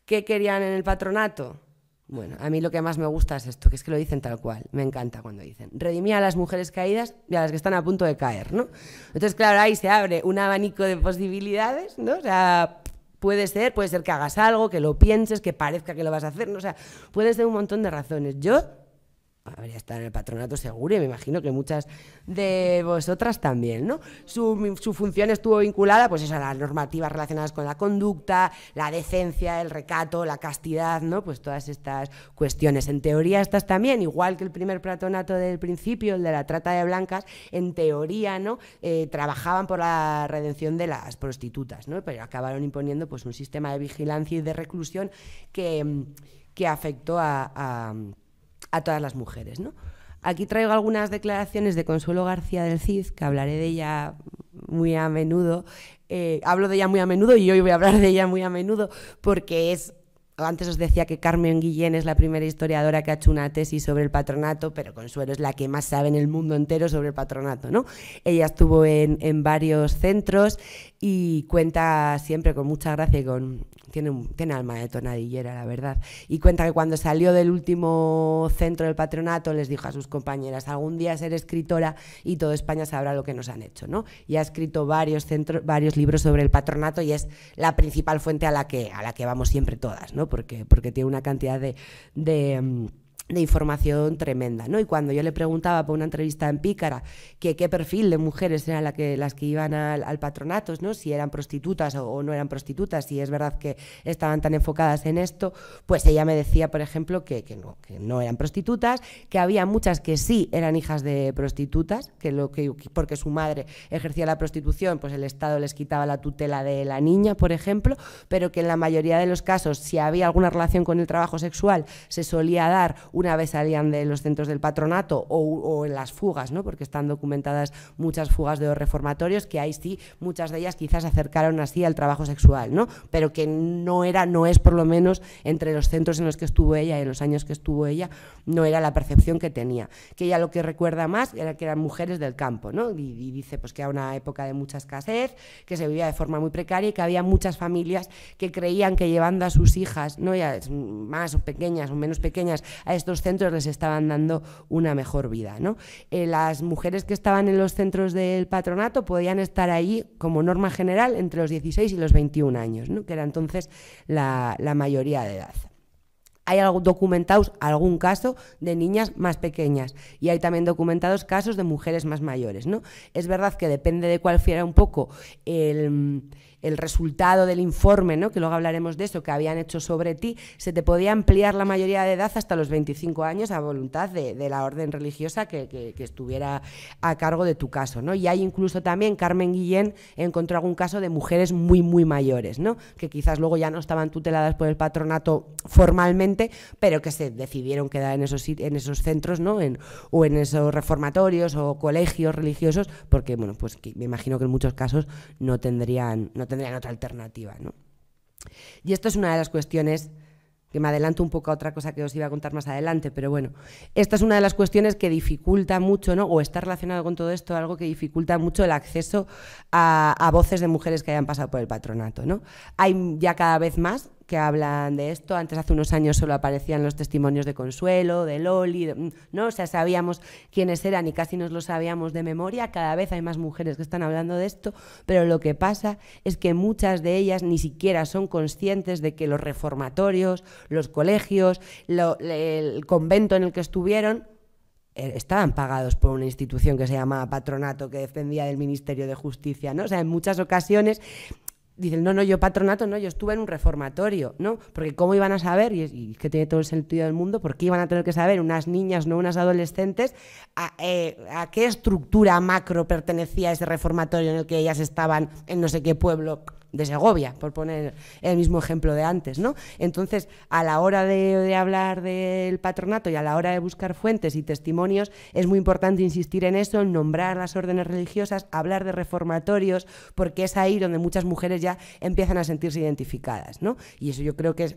¿Qué querían en el patronato? Bueno, a mí lo que más me gusta es esto, que es que lo dicen tal cual. Me encanta cuando dicen, Redimí a las mujeres caídas y a las que están a punto de caer, ¿no? Entonces, claro, ahí se abre un abanico de posibilidades, ¿no? O sea, puede ser, puede ser que hagas algo, que lo pienses, que parezca que lo vas a hacer, ¿no? O sea, puede ser un montón de razones. Yo habría estado en el patronato seguro y me imagino que muchas de vosotras también, ¿no? Su, función estuvo vinculada pues a las normativas relacionadas con la conducta, la decencia, el recato, la castidad, ¿no? Pues todas estas cuestiones. En teoría estas también, igual que el primer patronato del principio, el de la trata de blancas, en teoría, ¿no? Eh, trabajaban por la redención de las prostitutas, ¿no? Pero acabaron imponiendo pues un sistema de vigilancia y de reclusión que, que afectó a a todas las mujeres. ¿no? Aquí traigo algunas declaraciones de Consuelo García del CID, que hablaré de ella muy a menudo. Eh, hablo de ella muy a menudo y hoy voy a hablar de ella muy a menudo porque es antes os decía que Carmen Guillén es la primera historiadora que ha hecho una tesis sobre el patronato, pero Consuelo es la que más sabe en el mundo entero sobre el patronato. ¿no? Ella estuvo en, en varios centros, y cuenta siempre con mucha gracia y con tiene, un, tiene alma de tonadillera, la verdad. Y cuenta que cuando salió del último centro del patronato les dijo a sus compañeras, algún día ser escritora y toda España sabrá lo que nos han hecho, ¿no? Y ha escrito varios, varios libros sobre el patronato y es la principal fuente a la que, a la que vamos siempre todas, ¿no? Porque, porque tiene una cantidad de mm, de información tremenda, ¿no? Y cuando yo le preguntaba por una entrevista en Pícara que qué perfil de mujeres eran que, las que iban al, patronato, ¿no? Si eran prostitutas o, no eran prostitutas, si es verdad que estaban tan enfocadas en esto, pues ella me decía, por ejemplo, que, que, no, que no eran prostitutas, que había muchas que sí eran hijas de prostitutas, que lo que porque su madre ejercía la prostitución, pues el Estado les quitaba la tutela de la niña, por ejemplo, pero que en la mayoría de los casos, si había alguna relación con el trabajo sexual, se solía dar una vez salían de los centros del patronato o, en las fugas, ¿no? porque están documentadas muchas fugas de los reformatorios, que ahí sí, muchas de ellas quizás acercaron así al trabajo sexual, ¿no? pero que no era, no es por lo menos entre los centros en los que estuvo ella y en los años que estuvo ella, no era la percepción que tenía. Que ella lo que recuerda más era que eran mujeres del campo, ¿no? y, dice pues que era una época de mucha escasez, que se vivía de forma muy precaria y que había muchas familias que creían que llevando a sus hijas, ¿no? ya más o pequeñas o menos pequeñas, a estos centros les estaban dando una mejor vida. Eh, las mujeres que estaban en los centros del patronato podían estar ahí como norma general entre los 16 y los 21 años, que era entonces la, mayoría de edad hay documentados algún caso de niñas más pequeñas y hay también documentados casos de mujeres más mayores, ¿no? Es verdad que depende de cuál fuera un poco el el resultado del informe, ¿no? que luego hablaremos de eso, que habían hecho sobre ti, se te podía ampliar la mayoría de edad hasta los 25 años a voluntad de, la orden religiosa que, estuviera a cargo de tu caso. ¿no? Y hay incluso también, Carmen Guillén encontró algún caso de mujeres muy, muy mayores, ¿no? que quizás luego ya no estaban tuteladas por el patronato formalmente, pero que se decidieron quedar en esos, en centros ¿no? o en esos reformatorios o colegios religiosos, porque bueno, pues me imagino que en muchos casos no tendrían tendrían otra alternativa. ¿no? Y esto es una de las cuestiones que me adelanto un poco a otra cosa que os iba a contar más adelante, pero bueno, esta es una de las cuestiones que dificulta mucho, ¿no? o está relacionado con todo esto, algo que dificulta mucho el acceso a, a voces de mujeres que hayan pasado por el patronato. ¿no? Hay ya cada vez más que hablan de esto. Antes, hace unos años, solo aparecían los testimonios de Consuelo, de Loli, mm, ¿no? O sea, sabíamos quiénes eran y casi nos lo sabíamos de memoria. Cada vez hay más mujeres que están hablando de esto, pero lo que pasa es que muchas de ellas ni siquiera son conscientes de que los reformatorios, los colegios, el convento en el que estuvieron eh, estaban pagados por una institución que se llamaba patronato que defendía del Ministerio de Justicia, ¿no? O sea, en muchas ocasiones dicen, no, no, yo patronato, no, yo estuve en un reformatorio, ¿no? Porque cómo iban a saber, y, es que tiene todo el sentido del mundo, por qué iban a tener que saber unas niñas, no unas adolescentes, a, eh, a, qué estructura macro pertenecía ese reformatorio en el que ellas estaban en no sé qué pueblo de Segovia, por poner el mismo ejemplo de antes, ¿no? Entonces, a la hora de, hablar del patronato y a la hora de buscar fuentes y testimonios, es muy importante insistir en eso, en nombrar las órdenes religiosas, hablar de reformatorios, porque es ahí donde muchas mujeres ya empiezan a sentirse identificadas, ¿no? Y eso yo creo que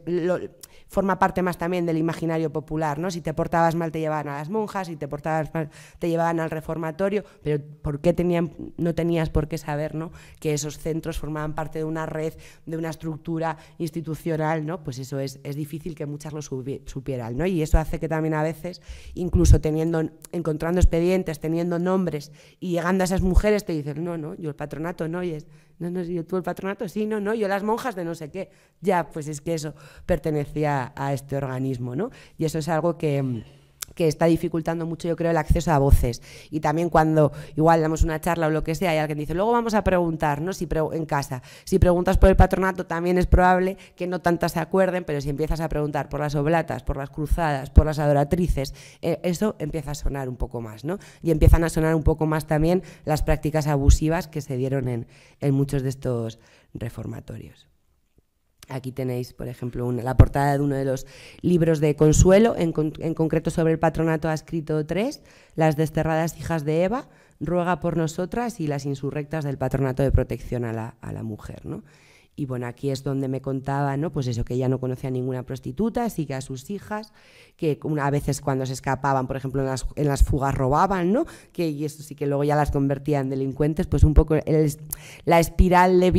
forma parte más también del imaginario popular, ¿no? Si te portabas mal te llevaban a las monjas, si te portabas mal te llevaban al reformatorio, pero ¿por qué tenían, no tenías por qué saber, ¿no? Que esos centros formaban parte de una red, de una estructura institucional, ¿no? Pues eso es, difícil que muchas lo supieran, ¿no? Y eso hace que también a veces, incluso teniendo, encontrando expedientes, teniendo nombres y llegando a esas mujeres, te dicen, no, no, yo el patronato no, y es, no, no, yo tú el patronato, sí, no, no, yo las monjas de no sé qué. Ya, pues es que eso pertenecía a este organismo, ¿no? Y eso es algo que que está dificultando mucho, yo creo, el acceso a voces. Y también cuando igual damos una charla o lo que sea y alguien dice, luego vamos a preguntar, ¿no? Si en casa, si preguntas por el patronato, también es probable que no tantas se acuerden, pero si empiezas a preguntar por las oblatas, por las cruzadas, por las adoratrices, eh, eso empieza a sonar un poco más, ¿no? Y empiezan a sonar un poco más también las prácticas abusivas que se dieron en, en muchos de estos reformatorios. Aquí tenéis, por ejemplo, la portada de uno de los libros de Consuelo, en, concreto sobre el patronato ha escrito tres, Las desterradas hijas de Eva, Ruega por nosotras y Las insurrectas del patronato de protección a la, a la mujer. ¿no? Y bueno, aquí es donde me contaba, ¿no? Pues eso, que ella no conocía a ninguna prostituta, así que a sus hijas, que a veces cuando se escapaban, por ejemplo, en las, fugas robaban, ¿no? Que, y eso sí que luego ya las convertía en delincuentes, pues un poco la espiral de,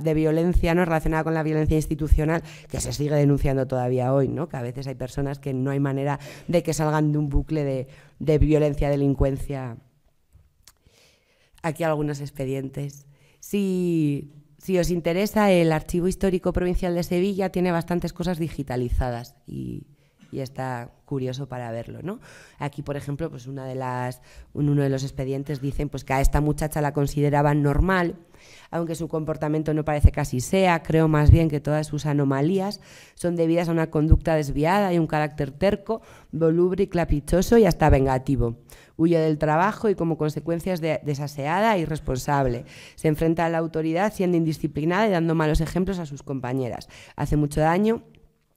de, violencia, ¿no? Relacionada con la violencia institucional, que se sigue denunciando todavía hoy, ¿no? Que a veces hay personas que no hay manera de que salgan de un bucle de, de violencia, delincuencia. Aquí algunos expedientes. Sí, si os interesa, el Archivo Histórico Provincial de Sevilla tiene bastantes cosas digitalizadas y, está curioso para verlo, Aquí, por ejemplo, pues una de las, uno de los expedientes dicen pues que a esta muchacha la consideraban normal, aunque su comportamiento no parece casi sea, creo más bien que todas sus anomalías son debidas a una conducta desviada y un carácter terco, voluble y clapichoso y hasta vengativo huye del trabajo y como consecuencia es desaseada e irresponsable. Se enfrenta a la autoridad siendo indisciplinada y dando malos ejemplos a sus compañeras. Hace mucho daño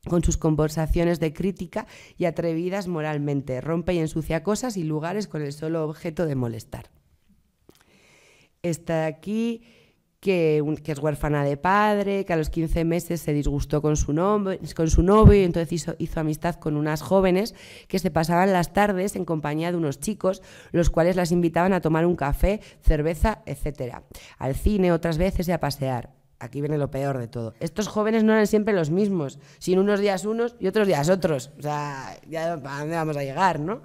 con sus conversaciones de crítica y atrevidas moralmente. Rompe y ensucia cosas y lugares con el solo objeto de molestar. Está aquí que, es huérfana de padre, que a los 15 meses se disgustó con su, novio y entonces hizo, amistad con unas jóvenes que se pasaban las tardes en compañía de unos chicos, los cuales las invitaban a tomar un café, cerveza, etcétera, al cine otras veces y a pasear. Aquí viene lo peor de todo. Estos jóvenes no eran siempre los mismos, sino unos días unos y otros días otros. O sea, ya, ¿a dónde vamos a llegar, no?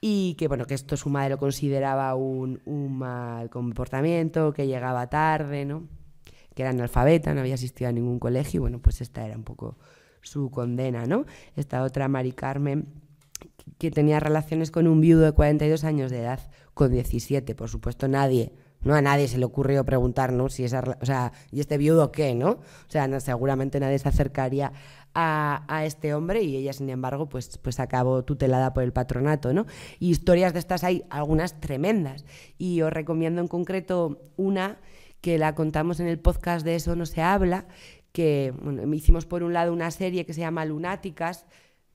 y que bueno, que esto su madre lo consideraba un, mal comportamiento, que llegaba tarde, ¿no? que era analfabeta, no había asistido a ningún colegio, y bueno, pues esta era un poco su condena, ¿no? Esta otra, Mari Carmen, que tenía relaciones con un viudo de 42 años de edad, con 17, por supuesto nadie no a nadie se le ocurrió preguntarnos si esa, o sea, ¿y este viudo qué, no? O sea, seguramente nadie se acercaría a, este hombre y ella, sin embargo, pues, pues acabó tutelada por el patronato. ¿no? Y historias de estas hay algunas tremendas y os recomiendo en concreto una que la contamos en el podcast de Eso no se habla, que hicimos por un lado una serie que se llama Lunáticas,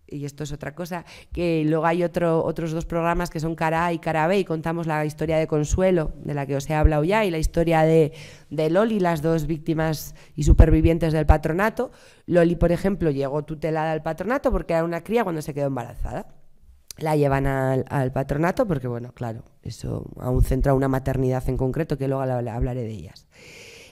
y esto es otra cosa, que luego hay otro, otros dos programas que son Cara A y Cara B y contamos la historia de Consuelo, de la que os he hablado ya, y la historia de, Loli, las dos víctimas y supervivientes del patronato. Loli, por ejemplo, llegó tutelada al patronato porque era una cría cuando se quedó embarazada. La llevan al, al patronato porque, bueno, claro, eso a un centro, a una maternidad en concreto, que luego hablaré de ellas.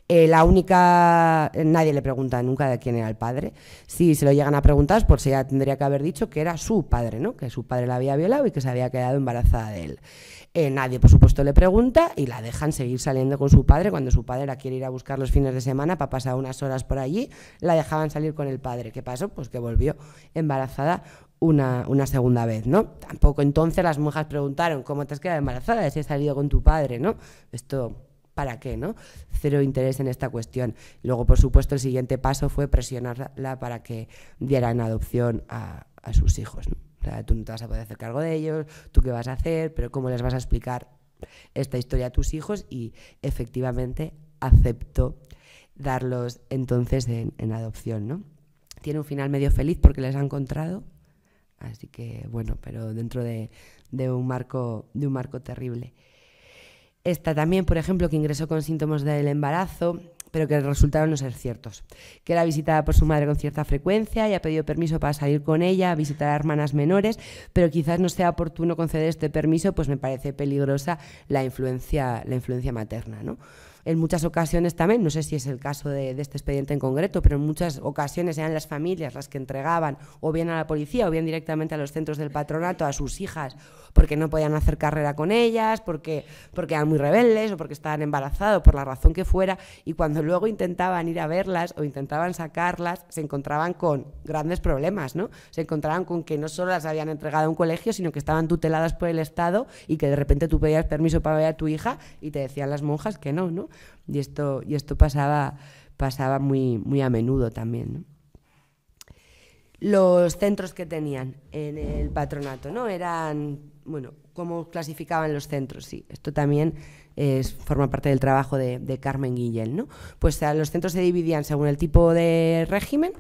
Eh, la única, eh, nadie le pregunta nunca de quién era el padre. Si se lo llegan a preguntar, por pues si ella tendría que haber dicho que era su padre, ¿no? Que su padre la había violado y que se había quedado embarazada de él. Eh, nadie, por supuesto, le pregunta y la dejan seguir saliendo con su padre cuando su padre la quiere ir a buscar los fines de semana para pasar unas horas por allí. La dejaban salir con el padre. ¿Qué pasó? Pues que volvió embarazada una, una, segunda vez, ¿no? Tampoco entonces las mujeres preguntaron, ¿cómo te has quedado embarazada si has salido con tu padre, ¿no? Esto ¿para qué? ¿no? Cero interés en esta cuestión. Luego, por supuesto, el siguiente paso fue presionarla para que dieran adopción a, sus hijos. tú no te vas a poder hacer cargo de ellos, tú qué vas a hacer, pero cómo les vas a explicar esta historia a tus hijos y efectivamente aceptó darlos entonces en, adopción. ¿no? Tiene un final medio feliz porque les ha encontrado, así que bueno, pero dentro un, marco, de un marco terrible. Esta también, por ejemplo, que ingresó con síntomas del embarazo, pero que resultaron no ser ciertos. Que era visitada por su madre con cierta frecuencia y ha pedido permiso para salir con ella, a visitar a hermanas menores, pero quizás no sea oportuno conceder este permiso, pues me parece peligrosa la influencia, la influencia materna. En muchas ocasiones también, no sé si es el caso de, este expediente en concreto, pero en muchas ocasiones eran las familias las que entregaban o bien a la policía o bien directamente a los centros del patronato a sus hijas porque no podían hacer carrera con ellas, porque, porque eran muy rebeldes o porque estaban embarazados, por la razón que fuera, y cuando luego intentaban ir a verlas o intentaban sacarlas, se encontraban con grandes problemas, ¿no? Se encontraban con que no solo las habían entregado a un colegio, sino que estaban tuteladas por el Estado y que de repente tú pedías permiso para ver a tu hija y te decían las monjas que no, ¿no? Y esto, y esto pasaba, pasaba muy, muy a menudo también, Los centros que tenían en el patronato, ¿no? Eran bueno, cómo clasificaban los centros, sí, esto también forma parte del trabajo de, Carmen Guillén, ¿no? Pues eh, los centros se dividían según el tipo de régimen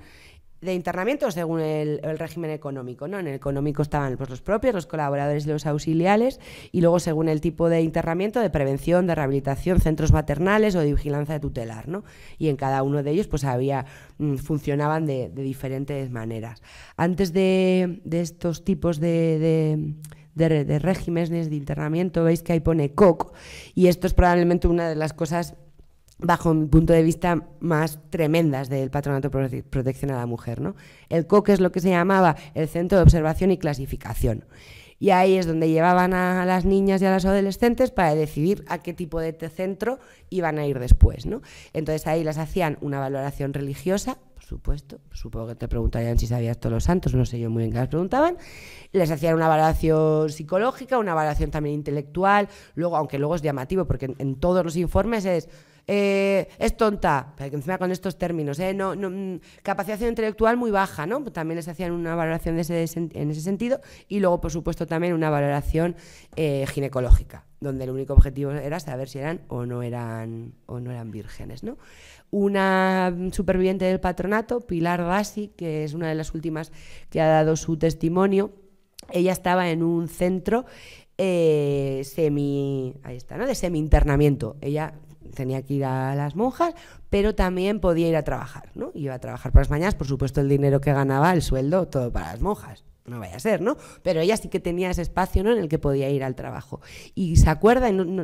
de internamiento o según el, régimen económico. ¿no? En el económico estaban pues, los propios, los colaboradores y los auxiliares, y luego según el tipo de internamiento, de prevención, de rehabilitación, centros maternales o de vigilancia de tutelar. ¿no? Y en cada uno de ellos pues, había, mm, funcionaban de, diferentes maneras. Antes de, estos tipos de de, de regímenes de internamiento, veis que ahí pone COC, y esto es probablemente una de las cosas bajo mi punto de vista, más tremendas del Patronato de Protección a la Mujer. ¿no? El COC es lo que se llamaba el Centro de Observación y Clasificación. Y ahí es donde llevaban a las niñas y a las adolescentes para decidir a qué tipo de centro iban a ir después. ¿no? Entonces ahí las hacían una valoración religiosa, supuesto. Supongo que te preguntarían si sabías todos los santos, no sé yo muy bien qué les preguntaban. Les hacían una valoración psicológica, una valoración también intelectual, luego, aunque luego es llamativo, porque en, todos los informes es. Eh, es tonta, encima con estos términos, eh, no, no, mm, capacidad intelectual muy baja, ¿no? Pues también les hacían una valoración de en ese sentido y luego, por supuesto, también una valoración eh, ginecológica, donde el único objetivo era saber si eran o no eran, o no eran vírgenes, ¿no? una superviviente del patronato, Pilar Basi, que es una de las últimas que ha dado su testimonio. Ella estaba en un centro eh, semi, de semi-internamiento. Ella tenía que ir a las monjas, pero también podía ir a trabajar, ¿no? Iba a trabajar por las mañanas, por supuesto el dinero que ganaba, el sueldo, todo para las monjas no vaya a ser, ¿no? Pero ella sí que tenía ese espacio ¿no? en el que podía ir al trabajo. Y se acuerda, y no, no,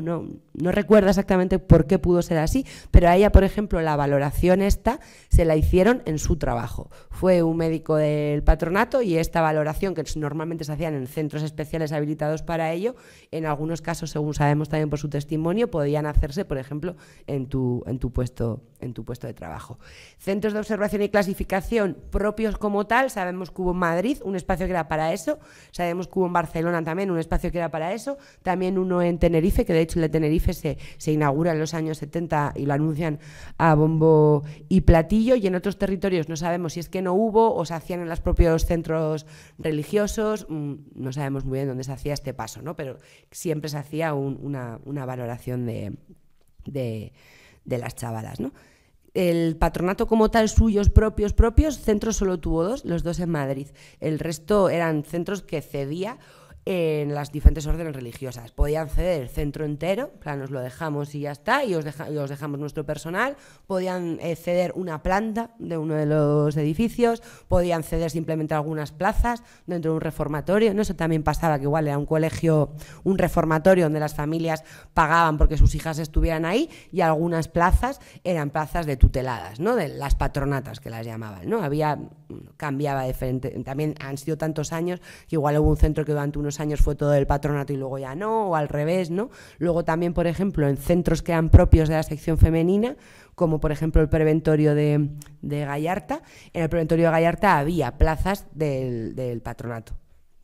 no, no recuerda exactamente por qué pudo ser así, pero a ella, por ejemplo, la valoración esta se la hicieron en su trabajo. Fue un médico del patronato y esta valoración, que normalmente se hacían en centros especiales habilitados para ello, en algunos casos, según sabemos también por su testimonio, podían hacerse, por ejemplo, en tu, en tu, puesto, en tu puesto de trabajo. Centros de observación y clasificación propios como tal, sabemos que hubo Madrid, un espacio que era para eso. Sabemos que hubo en Barcelona también un espacio que era para eso. También uno en Tenerife, que de hecho el de Tenerife se, inaugura en los años 70 y lo anuncian a bombo y platillo. Y en otros territorios no sabemos si es que no hubo o se hacían en los propios centros religiosos. Mm, no sabemos muy bien dónde se hacía este paso, Pero siempre se hacía una, valoración de, las chavalas, ¿no? el patronato como tal suyos propios propios, centros solo tuvo dos, los dos en Madrid. El resto eran centros que cedía en las diferentes órdenes religiosas. Podían ceder el centro entero, plan, os lo dejamos y ya está, y os, dejamos nuestro personal. Podían eh, ceder una planta de uno de los edificios, podían ceder simplemente algunas plazas dentro de un reformatorio. ¿no? Eso también pasaba, que igual era un colegio, un reformatorio donde las familias pagaban porque sus hijas estuvieran ahí, y algunas plazas eran plazas de tuteladas, ¿no? de las patronatas que las llamaban. ¿no? Había cambiaba de frente. También han sido tantos años que igual hubo un centro que durante unos años fue todo del patronato y luego ya no, o al revés, ¿no? Luego también, por ejemplo, en centros que eran propios de la sección femenina, como por ejemplo el preventorio de, Gallarta, en el preventorio de Gallarta había plazas del patronato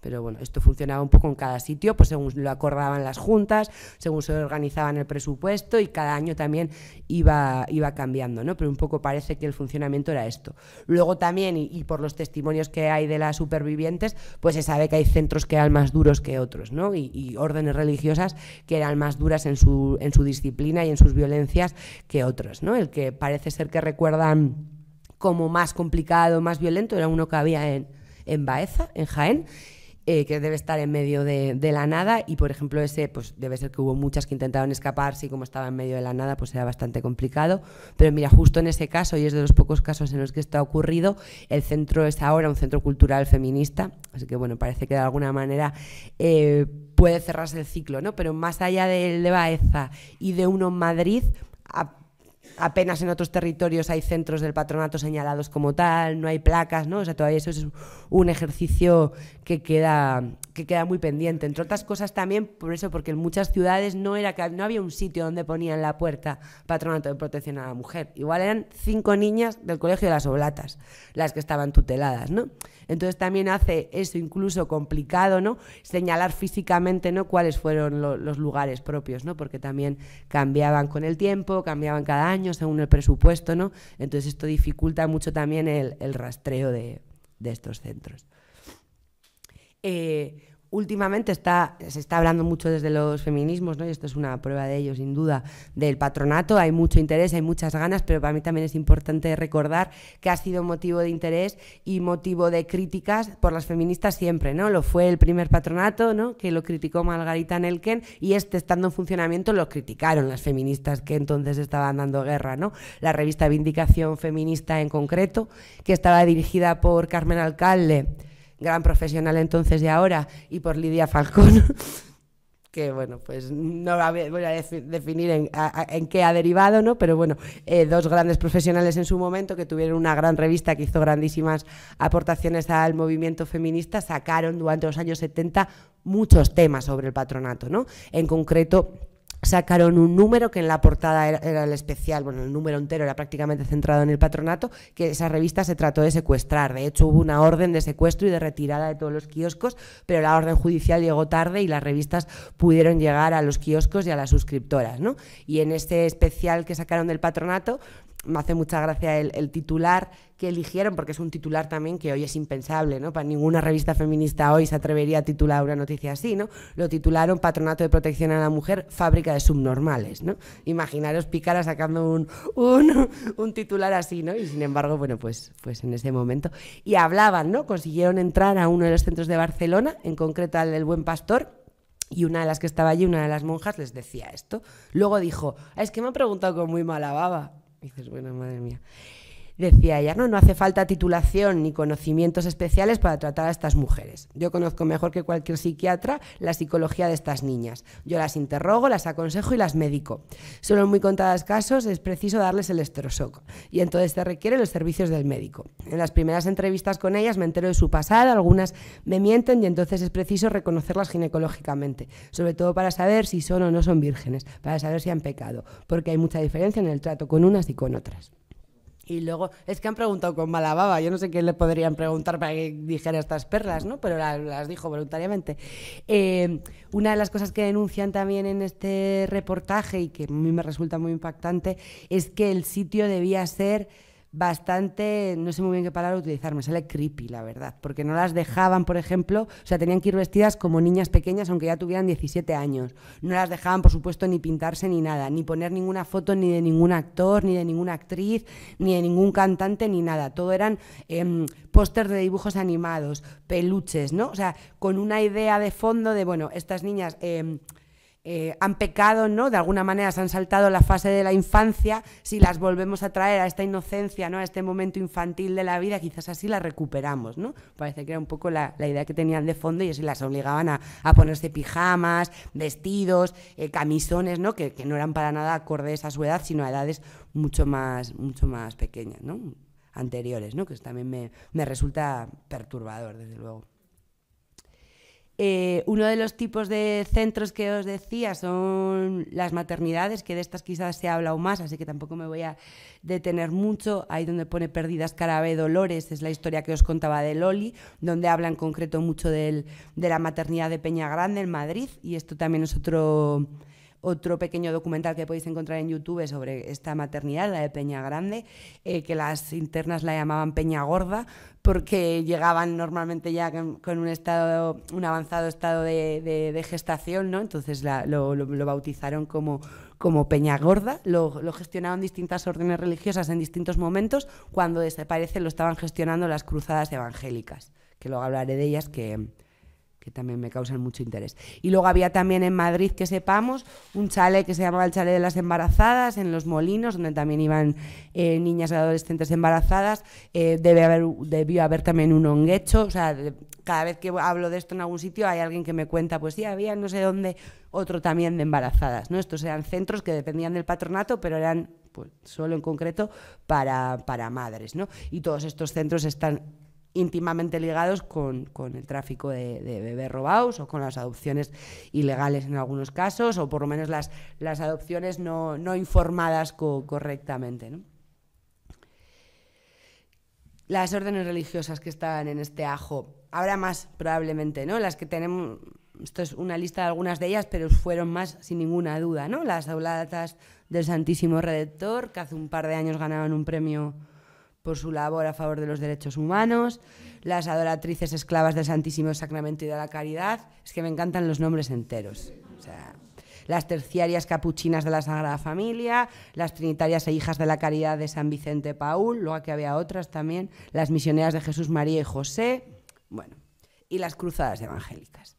pero bueno, esto funcionaba un poco en cada sitio, pues según lo acordaban las juntas, según se organizaban el presupuesto y cada año también iba, iba cambiando, ¿no? Pero un poco parece que el funcionamiento era esto. Luego también, y, por los testimonios que hay de las supervivientes, pues se sabe que hay centros que eran más duros que otros, ¿no? Y, órdenes religiosas que eran más duras en su, en su disciplina y en sus violencias que otros, ¿no? El que parece ser que recuerdan como más complicado, más violento, era uno que había en, en Baeza, en Jaén eh, que debe estar en medio de, la nada y, por ejemplo, ese, pues debe ser que hubo muchas que intentaron escapar y como estaba en medio de la nada, pues era bastante complicado. Pero mira, justo en ese caso, y es de los pocos casos en los que esto ha ocurrido, el centro es ahora un centro cultural feminista, así que bueno, parece que de alguna manera... Eh, puede cerrarse el ciclo, ¿no? Pero más allá del de Baeza y de uno en Madrid, apenas en otros territorios hay centros del patronato señalados como tal, no hay placas, ¿no? O sea, todavía eso es un ejercicio que queda que queda muy pendiente. Entre otras cosas también por eso, porque en muchas ciudades no, era, no había un sitio donde ponían la puerta patronato de protección a la mujer. Igual eran cinco niñas del colegio de las Oblatas las que estaban tuteladas, Entonces también hace eso incluso complicado, ¿no? Señalar físicamente, ¿no? Cuáles fueron los lugares propios, ¿no? Porque también cambiaban con el tiempo, cambiaban cada año según el presupuesto, ¿no? Entonces esto dificulta mucho también el, rastreo de estos centros. Eh, últimamente se está hablando mucho desde los feminismos, ¿no? y esto es una prueba de ello, sin duda, del patronato. Hay mucho interés, hay muchas ganas, pero para mí también es importante recordar que ha sido motivo de interés y motivo de críticas por las feministas siempre. ¿no? Lo fue el primer patronato, que lo criticó Margarita Nelken, y este estando en funcionamiento lo criticaron las feministas que entonces estaban dando guerra. ¿no? La revista Vindicación Feminista en concreto, que estaba dirigida por Carmen Alcalde gran profesional entonces y ahora, y por Lidia Falcón, que bueno, pues no voy a definir en, qué ha derivado, ¿no? Pero bueno, eh, dos grandes profesionales en su momento que tuvieron una gran revista que hizo grandísimas aportaciones al movimiento feminista, sacaron durante los años 70 muchos temas sobre el patronato, ¿no? En concreto sacaron un número que en la portada era, el especial, bueno, el número entero era prácticamente centrado en el patronato, que esa revista se trató de secuestrar. De hecho, hubo una orden de secuestro y de retirada de todos los kioscos, pero la orden judicial llegó tarde y las revistas pudieron llegar a los kioscos y a las suscriptoras, ¿no? Y en este especial que sacaron del patronato me hace mucha gracia el, titular que eligieron, porque es un titular también que hoy es impensable, ¿no? Para ninguna revista feminista hoy se atrevería a titular una noticia así, ¿no? Lo titularon Patronato de Protección a la Mujer, fábrica de subnormales, ¿no? Imaginaros Picara sacando un, un, titular así, ¿no? Y sin embargo, bueno, pues, pues en ese momento. Y hablaban, ¿no? Consiguieron entrar a uno de los centros de Barcelona, en concreto al del Buen Pastor, y una de las que estaba allí, una de las monjas, les decía esto. Luego dijo, ah, es que me ha preguntado con muy mala baba dices, bueno, madre mía. Decía ella, no, no hace falta titulación ni conocimientos especiales para tratar a estas mujeres. Yo conozco mejor que cualquier psiquiatra la psicología de estas niñas. Yo las interrogo, las aconsejo y las medico. Solo en muy contadas casos es preciso darles el estrosoc y entonces se requieren los servicios del médico. En las primeras entrevistas con ellas me entero de su pasado, algunas me mienten y entonces es preciso reconocerlas ginecológicamente, sobre todo para saber si son o no son vírgenes, para saber si han pecado, porque hay mucha diferencia en el trato con unas y con otras. Y luego, es que han preguntado con mala baba, yo no sé qué le podrían preguntar para que dijera estas perlas, ¿no? Pero las, dijo voluntariamente. Eh, una de las cosas que denuncian también en este reportaje y que a mí me resulta muy impactante es que el sitio debía ser bastante, no sé muy bien qué palabra utilizar, me sale creepy, la verdad, porque no las dejaban, por ejemplo, o sea, tenían que ir vestidas como niñas pequeñas, aunque ya tuvieran 17 años. No las dejaban, por supuesto, ni pintarse ni nada, ni poner ninguna foto ni de ningún actor, ni de ninguna actriz, ni de ningún cantante, ni nada. Todo eran eh, de dibujos animados, peluches, ¿no? O sea, con una idea de fondo de, bueno, estas niñas... Em, eh, han pecado, ¿no? De alguna manera se han saltado la fase de la infancia, si las volvemos a traer a esta inocencia, ¿no? A este momento infantil de la vida, quizás así las recuperamos, ¿no? Parece que era un poco la, idea que tenían de fondo y así las obligaban a, ponerse pijamas, vestidos, eh, camisones, ¿no? Que, no eran para nada acordes a su edad, sino a edades mucho más, mucho más pequeñas, ¿no? Anteriores, ¿no? Que también me resulta perturbador, desde luego. Eh, uno de los tipos de centros que os decía son las maternidades, que de estas quizás se ha hablado más, así que tampoco me voy a detener mucho. Ahí donde pone Perdidas Carabe Dolores es la historia que os contaba de Loli, donde habla en concreto mucho de la maternidad de Peña Grande en Madrid, y esto también es otro otro pequeño documental que podéis encontrar en YouTube sobre esta maternidad, la de Peña Grande, eh, que las internas la llamaban Peña Gorda porque llegaban normalmente ya con, un estado, un avanzado estado de, gestación, ¿no? Entonces lo, bautizaron como como Peña Gorda, lo, gestionaban gestionaron distintas órdenes religiosas en distintos momentos, cuando desaparece lo estaban gestionando las cruzadas evangélicas, que luego hablaré de ellas, que, que también me causan mucho interés. Y luego había también en Madrid, que sepamos, un chale que se llamaba el chale de las embarazadas, en Los Molinos, donde también iban eh, niñas y adolescentes embarazadas. Eh, debe haber, debió haber también un honguecho, o sea, cada vez que hablo de esto en algún sitio hay alguien que me cuenta, pues sí, había no sé dónde otro también de embarazadas, ¿no? Estos eran centros que dependían del patronato, pero eran pues, solo en concreto para, para madres, ¿no? Y todos estos centros están íntimamente ligados con, el tráfico de, bebés robados o con las adopciones ilegales en algunos casos, o por lo menos las, las adopciones no, informadas correctamente. Las órdenes religiosas que estaban en este ajo, ahora más probablemente, ¿no? Las que tenemos, esto es una lista de algunas de ellas, pero fueron más sin ninguna duda, ¿no? Las aulatas del Santísimo Redentor, que hace un par de años ganaban un premio por su labor a favor de los derechos humanos, las adoratrices esclavas del Santísimo Sacramento y de la Caridad, es que me encantan los nombres enteros. las terciarias capuchinas de la Sagrada Familia, las trinitarias e hijas de la Caridad de San Vicente Paul, luego que había otras también, las misioneras de Jesús, María y José, bueno, y las cruzadas evangélicas.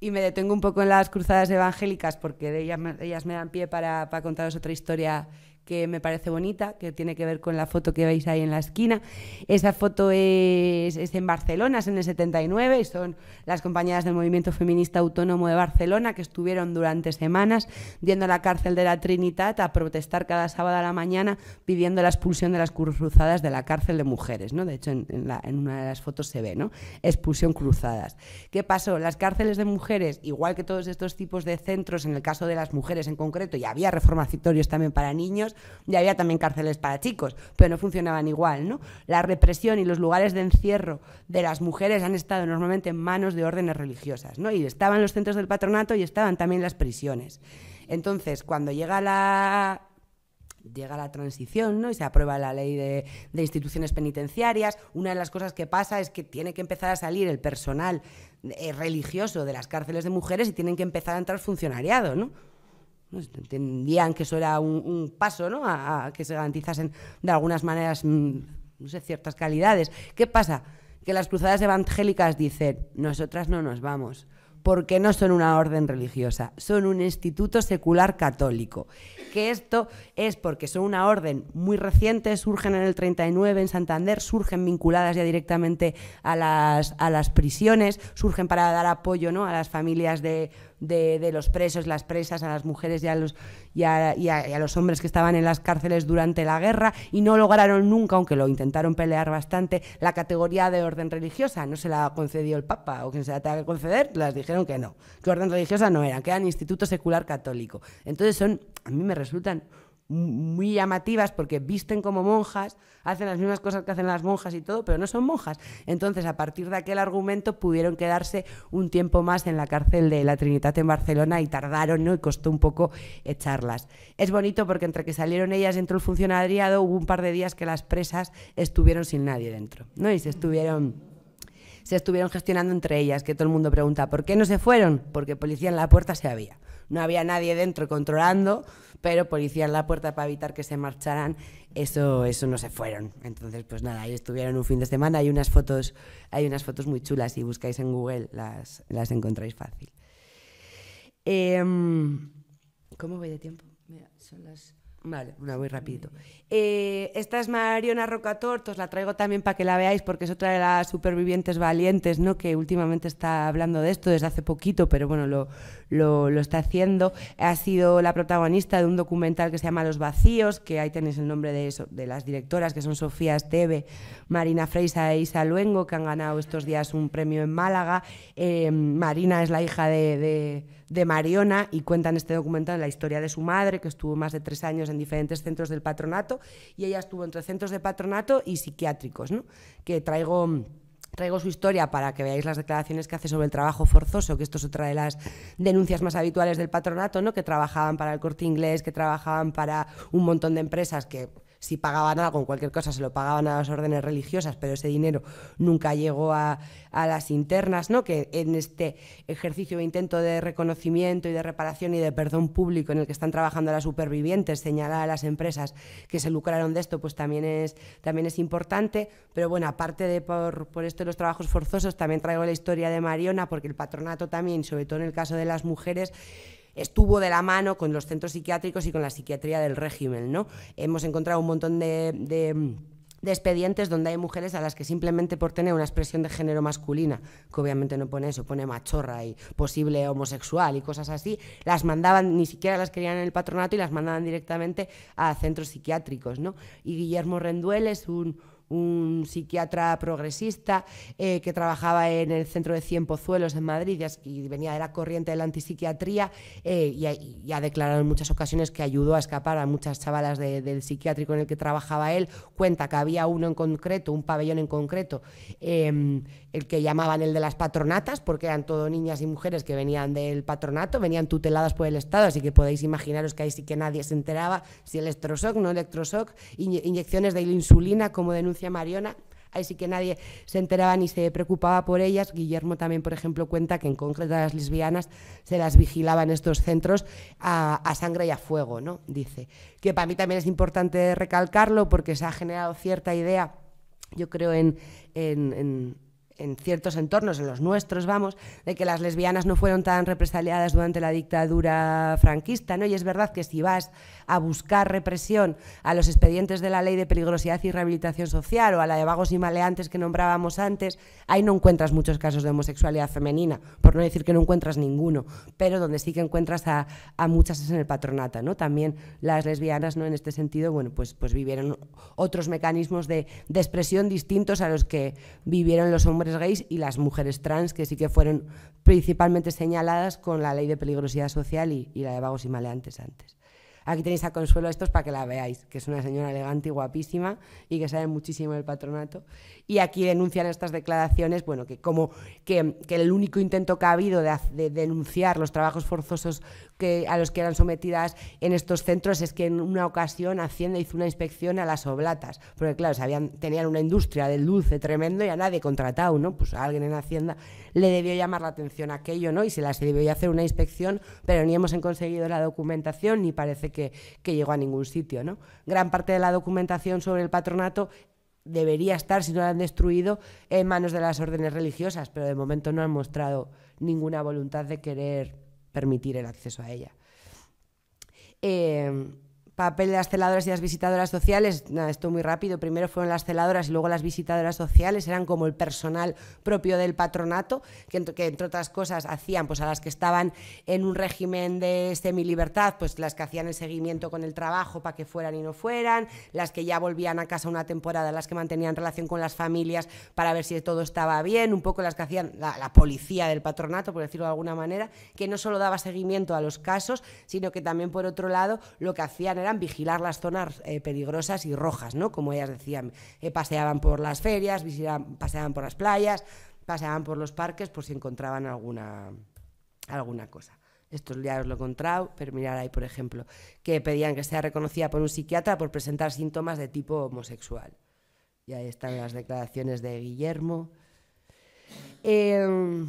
Y me detengo un poco en las cruzadas evangélicas porque ellas, ellas me dan pie para, para contaros otra historia que me parece bonita, que tiene que ver con la foto que veis ahí en la esquina. Esa foto es, en Barcelona, es en el 79, y son las compañeras del Movimiento Feminista Autónomo de Barcelona que estuvieron durante semanas yendo a la cárcel de la Trinitat a protestar cada sábado a la mañana pidiendo la expulsión de las cruzadas de la cárcel de mujeres. ¿no? De hecho, en, una de las fotos se ve, ¿no? expulsión cruzadas. ¿Qué pasó? Las cárceles de mujeres, igual que todos estos tipos de centros, en el caso de las mujeres en concreto, y había reformatorios también para niños, y había también cárceles para chicos, pero no funcionaban igual, ¿no? La represión y los lugares de encierro de las mujeres han estado normalmente en manos de órdenes religiosas, ¿no? Y estaban los centros del patronato y estaban también las prisiones. Entonces, cuando llega la llega la transición ¿no? y se aprueba la ley de, instituciones penitenciarias, una de las cosas que pasa es que tiene que empezar a salir el personal eh, religioso de las cárceles de mujeres y tienen que empezar a entrar funcionariado, ¿no? Pues, entendían que eso era un, paso ¿no? A, que se garantizasen de algunas maneras mm, ciertas calidades. ¿Qué pasa? Que las cruzadas evangélicas dicen, nosotras no nos vamos, porque no son una orden religiosa, son un instituto secular católico. Que esto es porque son una orden muy reciente, surgen en el 39 en Santander, surgen vinculadas ya directamente a las, a las prisiones, surgen para dar apoyo ¿no? a las familias de de, los presos, las presas, a las mujeres y a, los, y a, los hombres que estaban en las cárceles durante la guerra y no lograron nunca, aunque lo intentaron pelear bastante, la categoría de orden religiosa. No se la concedió el Papa o quien se la tenga que conceder, las dijeron que no, que orden religiosa no era, que eran instituto secular católico. Entonces son, a mí me resultan muy llamativas porque visten como monjas, hacen las mismas cosas que hacen las monjas y todo, pero no son monjas. Entonces, a partir de aquel argumento, pudieron quedarse un tiempo más en la cárcel de la Trinitat en Barcelona y tardaron, ¿no? Y costó un poco echarlas. Es bonito porque entre que salieron ellas dentro del funcionariado, hubo un par de días que las presas estuvieron sin nadie dentro, ¿no? Y se estuvieron se estuvieron gestionando entre ellas, que todo el mundo pregunta, ¿por qué no se fueron? Porque policía en la puerta se había. No había nadie dentro controlando, pero en la puerta para evitar que se marcharan, eso, eso no se fueron. Entonces, pues nada, ahí estuvieron un fin de semana. Hay unas fotos, hay unas fotos muy chulas, si buscáis en Google las, las encontráis fácil. Em, ¿Cómo voy de tiempo? son las Vale, una voy rapidito. Eh, esta es Mariona Rocatortos, la traigo también para que la veáis porque es otra de las supervivientes valientes, ¿no? Que últimamente está hablando de esto desde hace poquito, pero bueno, lo, lo, está haciendo. Ha sido la protagonista de un documental que se llama Los Vacíos, que ahí tenéis el nombre de, de las directoras, que son Sofía Esteve, Marina Freisa e Isa Luengo, que han ganado estos días un premio en Málaga. Eh, Marina es la hija de de Mariona y cuentan este documental la historia de su madre, que estuvo más de tres años en diferentes centros del patronato y ella estuvo entre centros de patronato y psiquiátricos, que traigo traigo su historia para que veáis las declaraciones que hace sobre el trabajo forzoso, que esto es otra de las denuncias más habituales del patronato, ¿no? que trabajaban para el corte inglés, que trabajaban para un montón de empresas que si pagaban algo, con cualquier cosa se lo pagaban a las órdenes religiosas, pero ese dinero nunca llegó a, las internas, ¿no? Que en este ejercicio de intento de reconocimiento y de reparación y de perdón público en el que están trabajando las supervivientes, señalar a las empresas que se lucraron de esto, pues también es, también es importante. Pero bueno, aparte de por, por esto de los trabajos forzosos, también traigo la historia de Mariona, porque el patronato también, sobre todo en el caso de las mujeres, estuvo de la mano con los centros psiquiátricos y con la psiquiatría del régimen. ¿no? Hemos encontrado un montón de, expedientes donde hay mujeres a las que simplemente por tener una expresión de género masculina, que obviamente no pone eso, pone machorra y posible homosexual y cosas así, las mandaban, ni siquiera las querían en el patronato y las mandaban directamente a centros psiquiátricos, ¿no? Y Guillermo Renduel es un un psiquiatra progresista eh, que trabajaba en el centro de Cien Pozuelos en Madrid y venía de la corriente de la antipsiquiatría eh, y, ha declarado en muchas ocasiones que ayudó a escapar a muchas chavalas del psiquiátrico en el que trabajaba él. Cuenta que había uno en concreto, un pabellón en concreto, em, el que llamaban el de las patronatas, porque eran todo niñas y mujeres que venían del patronato, venían tuteladas por el Estado, así que podéis imaginaros que ahí sí que nadie se enteraba si electroshock, no electroshock, inyecciones de insulina, como denuncia Mariona, ahí sí que nadie se enteraba ni se preocupaba por ellas. Guillermo también, por ejemplo, cuenta que en concreto a las lesbianas se las vigilaban en estos centros a, sangre y a fuego, ¿no? Dice. Que para mí también es importante recalcarlo porque se ha generado cierta idea, yo creo, en en ciertos entornos, en los nuestros, vamos, de que las lesbianas no fueron tan represaliadas durante la dictadura franquista, ¿no? Y es verdad que si vas a buscar represión a los expedientes de la Ley de Peligrosidad y Rehabilitación Social o a la de vagos y maleantes que nombrábamos antes, ahí no encuentras muchos casos de homosexualidad femenina, por no decir que no encuentras ninguno, pero donde sí que encuentras a, muchas es en el patronato, ¿no? También las lesbianas, ¿no? En este sentido, bueno, pues, pues vivieron otros mecanismos de, expresión distintos a los que vivieron los hombres gays y las mujeres trans, que sí que fueron principalmente señaladas con la ley de peligrosidad social y, y la de vagos y maleantes antes. Aquí tenéis a Consuelo estos para que la veáis, que es una señora elegante y guapísima y que sabe muchísimo del patronato. Y aquí denuncian estas declaraciones, bueno, que como que, el único intento que ha habido de, denunciar los trabajos forzosos que, a los que eran sometidas en estos centros es que en una ocasión Hacienda hizo una inspección a las oblatas, porque claro, sabían, tenían una industria del dulce tremendo y a nadie contratado, ¿no? Pues a alguien en Hacienda le debió llamar la atención aquello, ¿no? Y se las debió hacer una inspección, pero ni hemos conseguido la documentación ni parece que, que llegó a ningún sitio, ¿no? Gran parte de la documentación sobre el patronato debería estar, si no la han destruido, en manos de las órdenes religiosas, pero de momento no han mostrado ninguna voluntad de querer permitir el acceso a ella. Eh, papel de las celadoras y las visitadoras sociales, nada, esto muy rápido, primero fueron las celadoras y luego las visitadoras sociales, eran como el personal propio del patronato, que, entre otras cosas hacían, pues a las que estaban en un régimen de semilibertad, pues las que hacían el seguimiento con el trabajo para que fueran y no fueran, las que ya volvían a casa una temporada, las que mantenían relación con las familias para ver si todo estaba bien, un poco las que hacían la, policía del patronato, por decirlo de alguna manera, que no solo daba seguimiento a los casos, sino que también por otro lado lo que hacían era vigilar las zonas eh, peligrosas y rojas, ¿no? Como ellas decían, eh, paseaban por las ferias, paseaban por las playas, paseaban por los parques por si encontraban alguna, alguna cosa. Esto ya os lo he encontrado, pero mirad ahí, por ejemplo, que pedían que sea reconocida por un psiquiatra por presentar síntomas de tipo homosexual. Y ahí están las declaraciones de Guillermo. Em,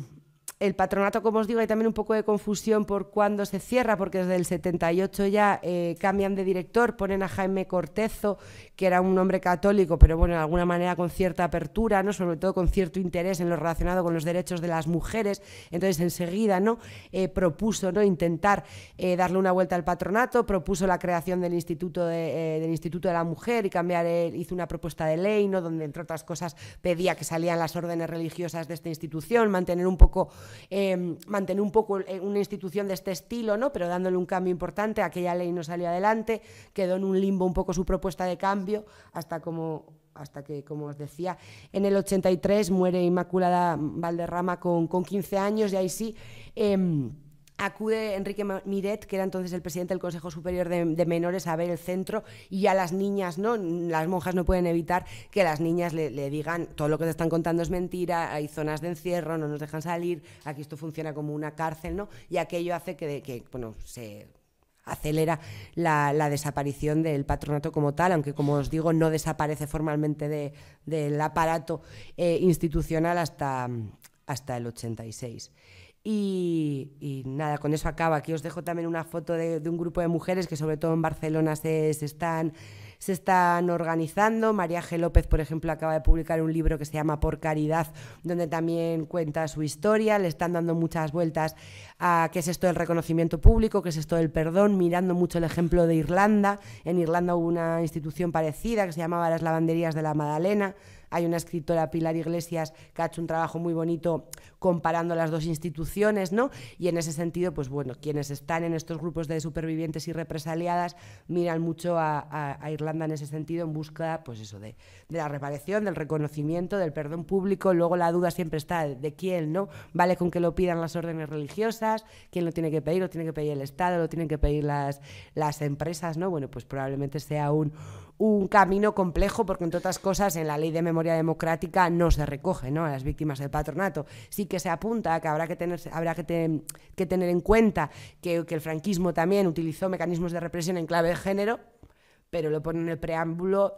el patronato, como os digo, hay también un poco de confusión por cuándo se cierra, porque desde el 78 ya eh, cambian de director, ponen a Jaime Cortezo, que era un hombre católico, pero bueno, de alguna manera con cierta apertura, ¿no? sobre todo con cierto interés en lo relacionado con los derechos de las mujeres. Entonces, enseguida ¿no? Eh, propuso ¿no? intentar eh, darle una vuelta al patronato, propuso la creación del Instituto de, del Instituto de la Mujer y cambiar, hizo una propuesta de ley, ¿no? donde, entre otras cosas, pedía que salían las órdenes religiosas de esta institución, mantener un poco Em, mantener un poco eh, una institución de este estilo, ¿no? pero dándole un cambio importante. Aquella ley no salió adelante, quedó en un limbo un poco su propuesta de cambio, hasta como hasta que, como os decía, en el 83 muere Inmaculada Valderrama con, 15 años y ahí sí em, acude Enrique Miret, que era entonces el presidente del Consejo Superior de, Menores, a ver el centro y a las niñas, ¿no? Las monjas no pueden evitar que las niñas le, digan todo lo que te están contando es mentira, hay zonas de encierro, no nos dejan salir, aquí esto funciona como una cárcel, ¿no? Y aquello hace que, se acelera la, desaparición del patronato como tal, aunque como os digo no desaparece formalmente del aparato eh, institucional hasta, hasta el 86. Y, nada, con eso acaba. Aquí os dejo también una foto de, un grupo de mujeres que sobre todo en Barcelona se, están, se están organizando. María G. López, por ejemplo, acaba de publicar un libro que se llama Por Caridad, donde también cuenta su historia. Le están dando muchas vueltas a qué es esto del reconocimiento público, qué es esto del perdón, mirando mucho el ejemplo de Irlanda. En Irlanda hubo una institución parecida que se llamaba las lavanderías de la Madalena hay una escritora, Pilar Iglesias, que ha hecho un trabajo muy bonito comparando las dos instituciones, ¿no? Y en ese sentido, pues bueno, quienes están en estos grupos de supervivientes y represaliadas miran mucho a, Irlanda en ese sentido en busca, pues eso, de, la reparación, del reconocimiento, del perdón público. Luego la duda siempre está de, quién, ¿no? Vale con que lo pidan las órdenes religiosas, quién lo tiene que pedir, lo tiene que pedir el Estado, lo tienen que pedir las, las empresas, ¿no? Bueno, pues probablemente sea un, un camino complejo porque, entre otras cosas, en la Ley de Memoria Democrática no se recoge ¿no? a las víctimas del patronato. Sí que se apunta que habrá que tener, habrá que, que tener en cuenta que, el franquismo también utilizó mecanismos de represión en clave de género, pero lo pone en el preámbulo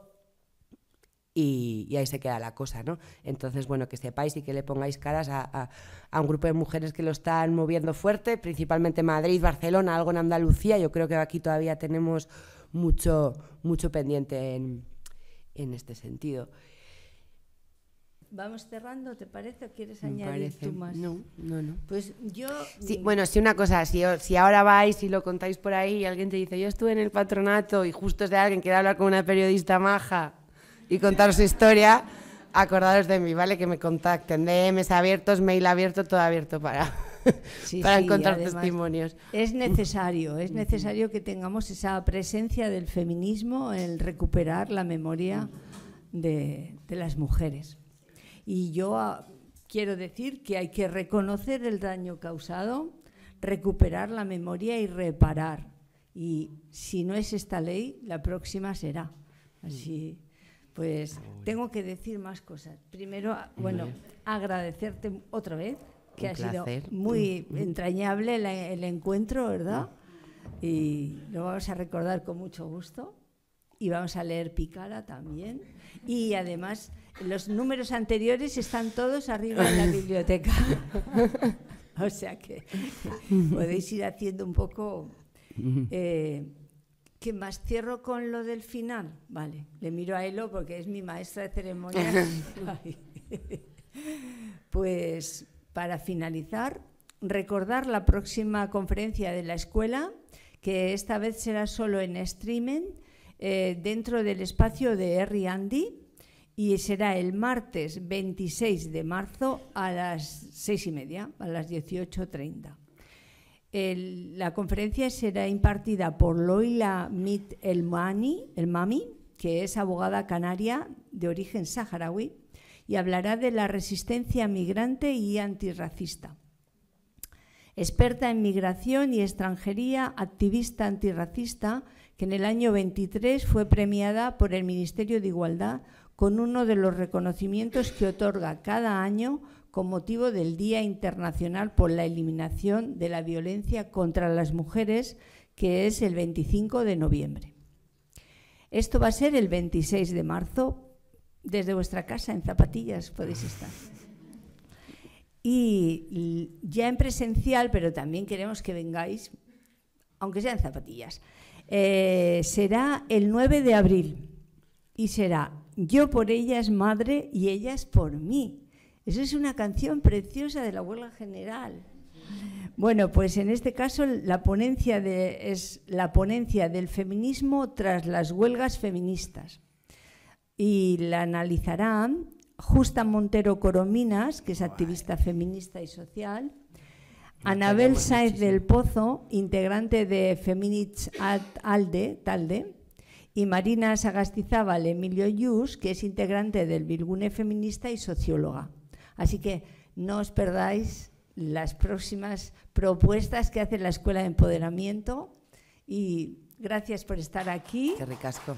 y, ahí se queda la cosa, ¿no? Entonces, bueno, que sepáis y que le pongáis caras a, a, un grupo de mujeres que lo están moviendo fuerte, principalmente Madrid, Barcelona, algo en Andalucía. Yo creo que aquí todavía tenemos mucho, mucho pendiente en, este sentido.
Vamos cerrando, ¿te parece quieres añadir tú más? No, no, no. Pues yo. bueno,
si una cosa, si, si ahora vais y lo contáis por ahí y alguien te dice, yo estuve en el patronato y justo es de alguien que quiere hablar con una periodista maja y contar su historia acordaros de mí, ¿vale? Que me contacten. DMs abiertos, mail abierto, todo abierto para. para encontrar testimonios. Es
necesario, es necesario que tengamos esa presencia del feminismo, en recuperar la memoria de, las mujeres. Y yo ah, quiero decir que hay que reconocer el daño causado, recuperar la memoria y reparar. Y si no es esta ley, la próxima será. Mm. Así, pues tengo que decir más cosas. Primero, ah, bueno, agradecerte otra vez que ha sido muy entrañable el, encuentro, ¿verdad? Y lo vamos a recordar con mucho gusto. Y vamos a leer Picara también. Y además, los números anteriores están todos arriba en la biblioteca. o sea que podéis ir haciendo un poco. Eh, ¿Qué más? ¿Cierro con lo del final? Vale, le miro a Elo porque es mi maestra de ceremonias. pues para finalizar, recordar la próxima conferencia de la escuela, que esta vez será solo en streaming, eh, dentro del espacio de Harry Andy, y será el martes 26 de marzo a las seis y media, a las 18.30. la conferencia será impartida por Loila Mit Elmani, el Mami, que es abogada canaria de origen saharaui y hablará de la resistencia migrante y antirracista. Experta en migración y extranjería, activista antirracista, que en el año 23 fue premiada por el Ministerio de Igualdad con uno de los reconocimientos que otorga cada año con motivo del Día Internacional por la Eliminación de la Violencia contra las Mujeres, que es el 25 de noviembre. Esto va a ser el 26 de marzo, desde vuestra casa en zapatillas podéis estar. Y ya en presencial, pero también queremos que vengáis, aunque sea en zapatillas, eh, será el 9 de abril y será Yo por ellas, madre y ellas por mí. Esa es una canción preciosa de la huelga general. Bueno, pues en este caso la ponencia es la ponencia del feminismo tras las huelgas feministas y la analizarán Justa Montero Corominas, que es activista feminista y social, Anabel Saez del Pozo, integrante de Feminist Alde, Talde, y Marina Sagastizábal Emilio Yus, que es integrante del Bilgune Feminista y socióloga. Así que no os perdáis las próximas propuestas que hace la Escuela de Empoderamiento y gracias por estar aquí. Qué
ricasco.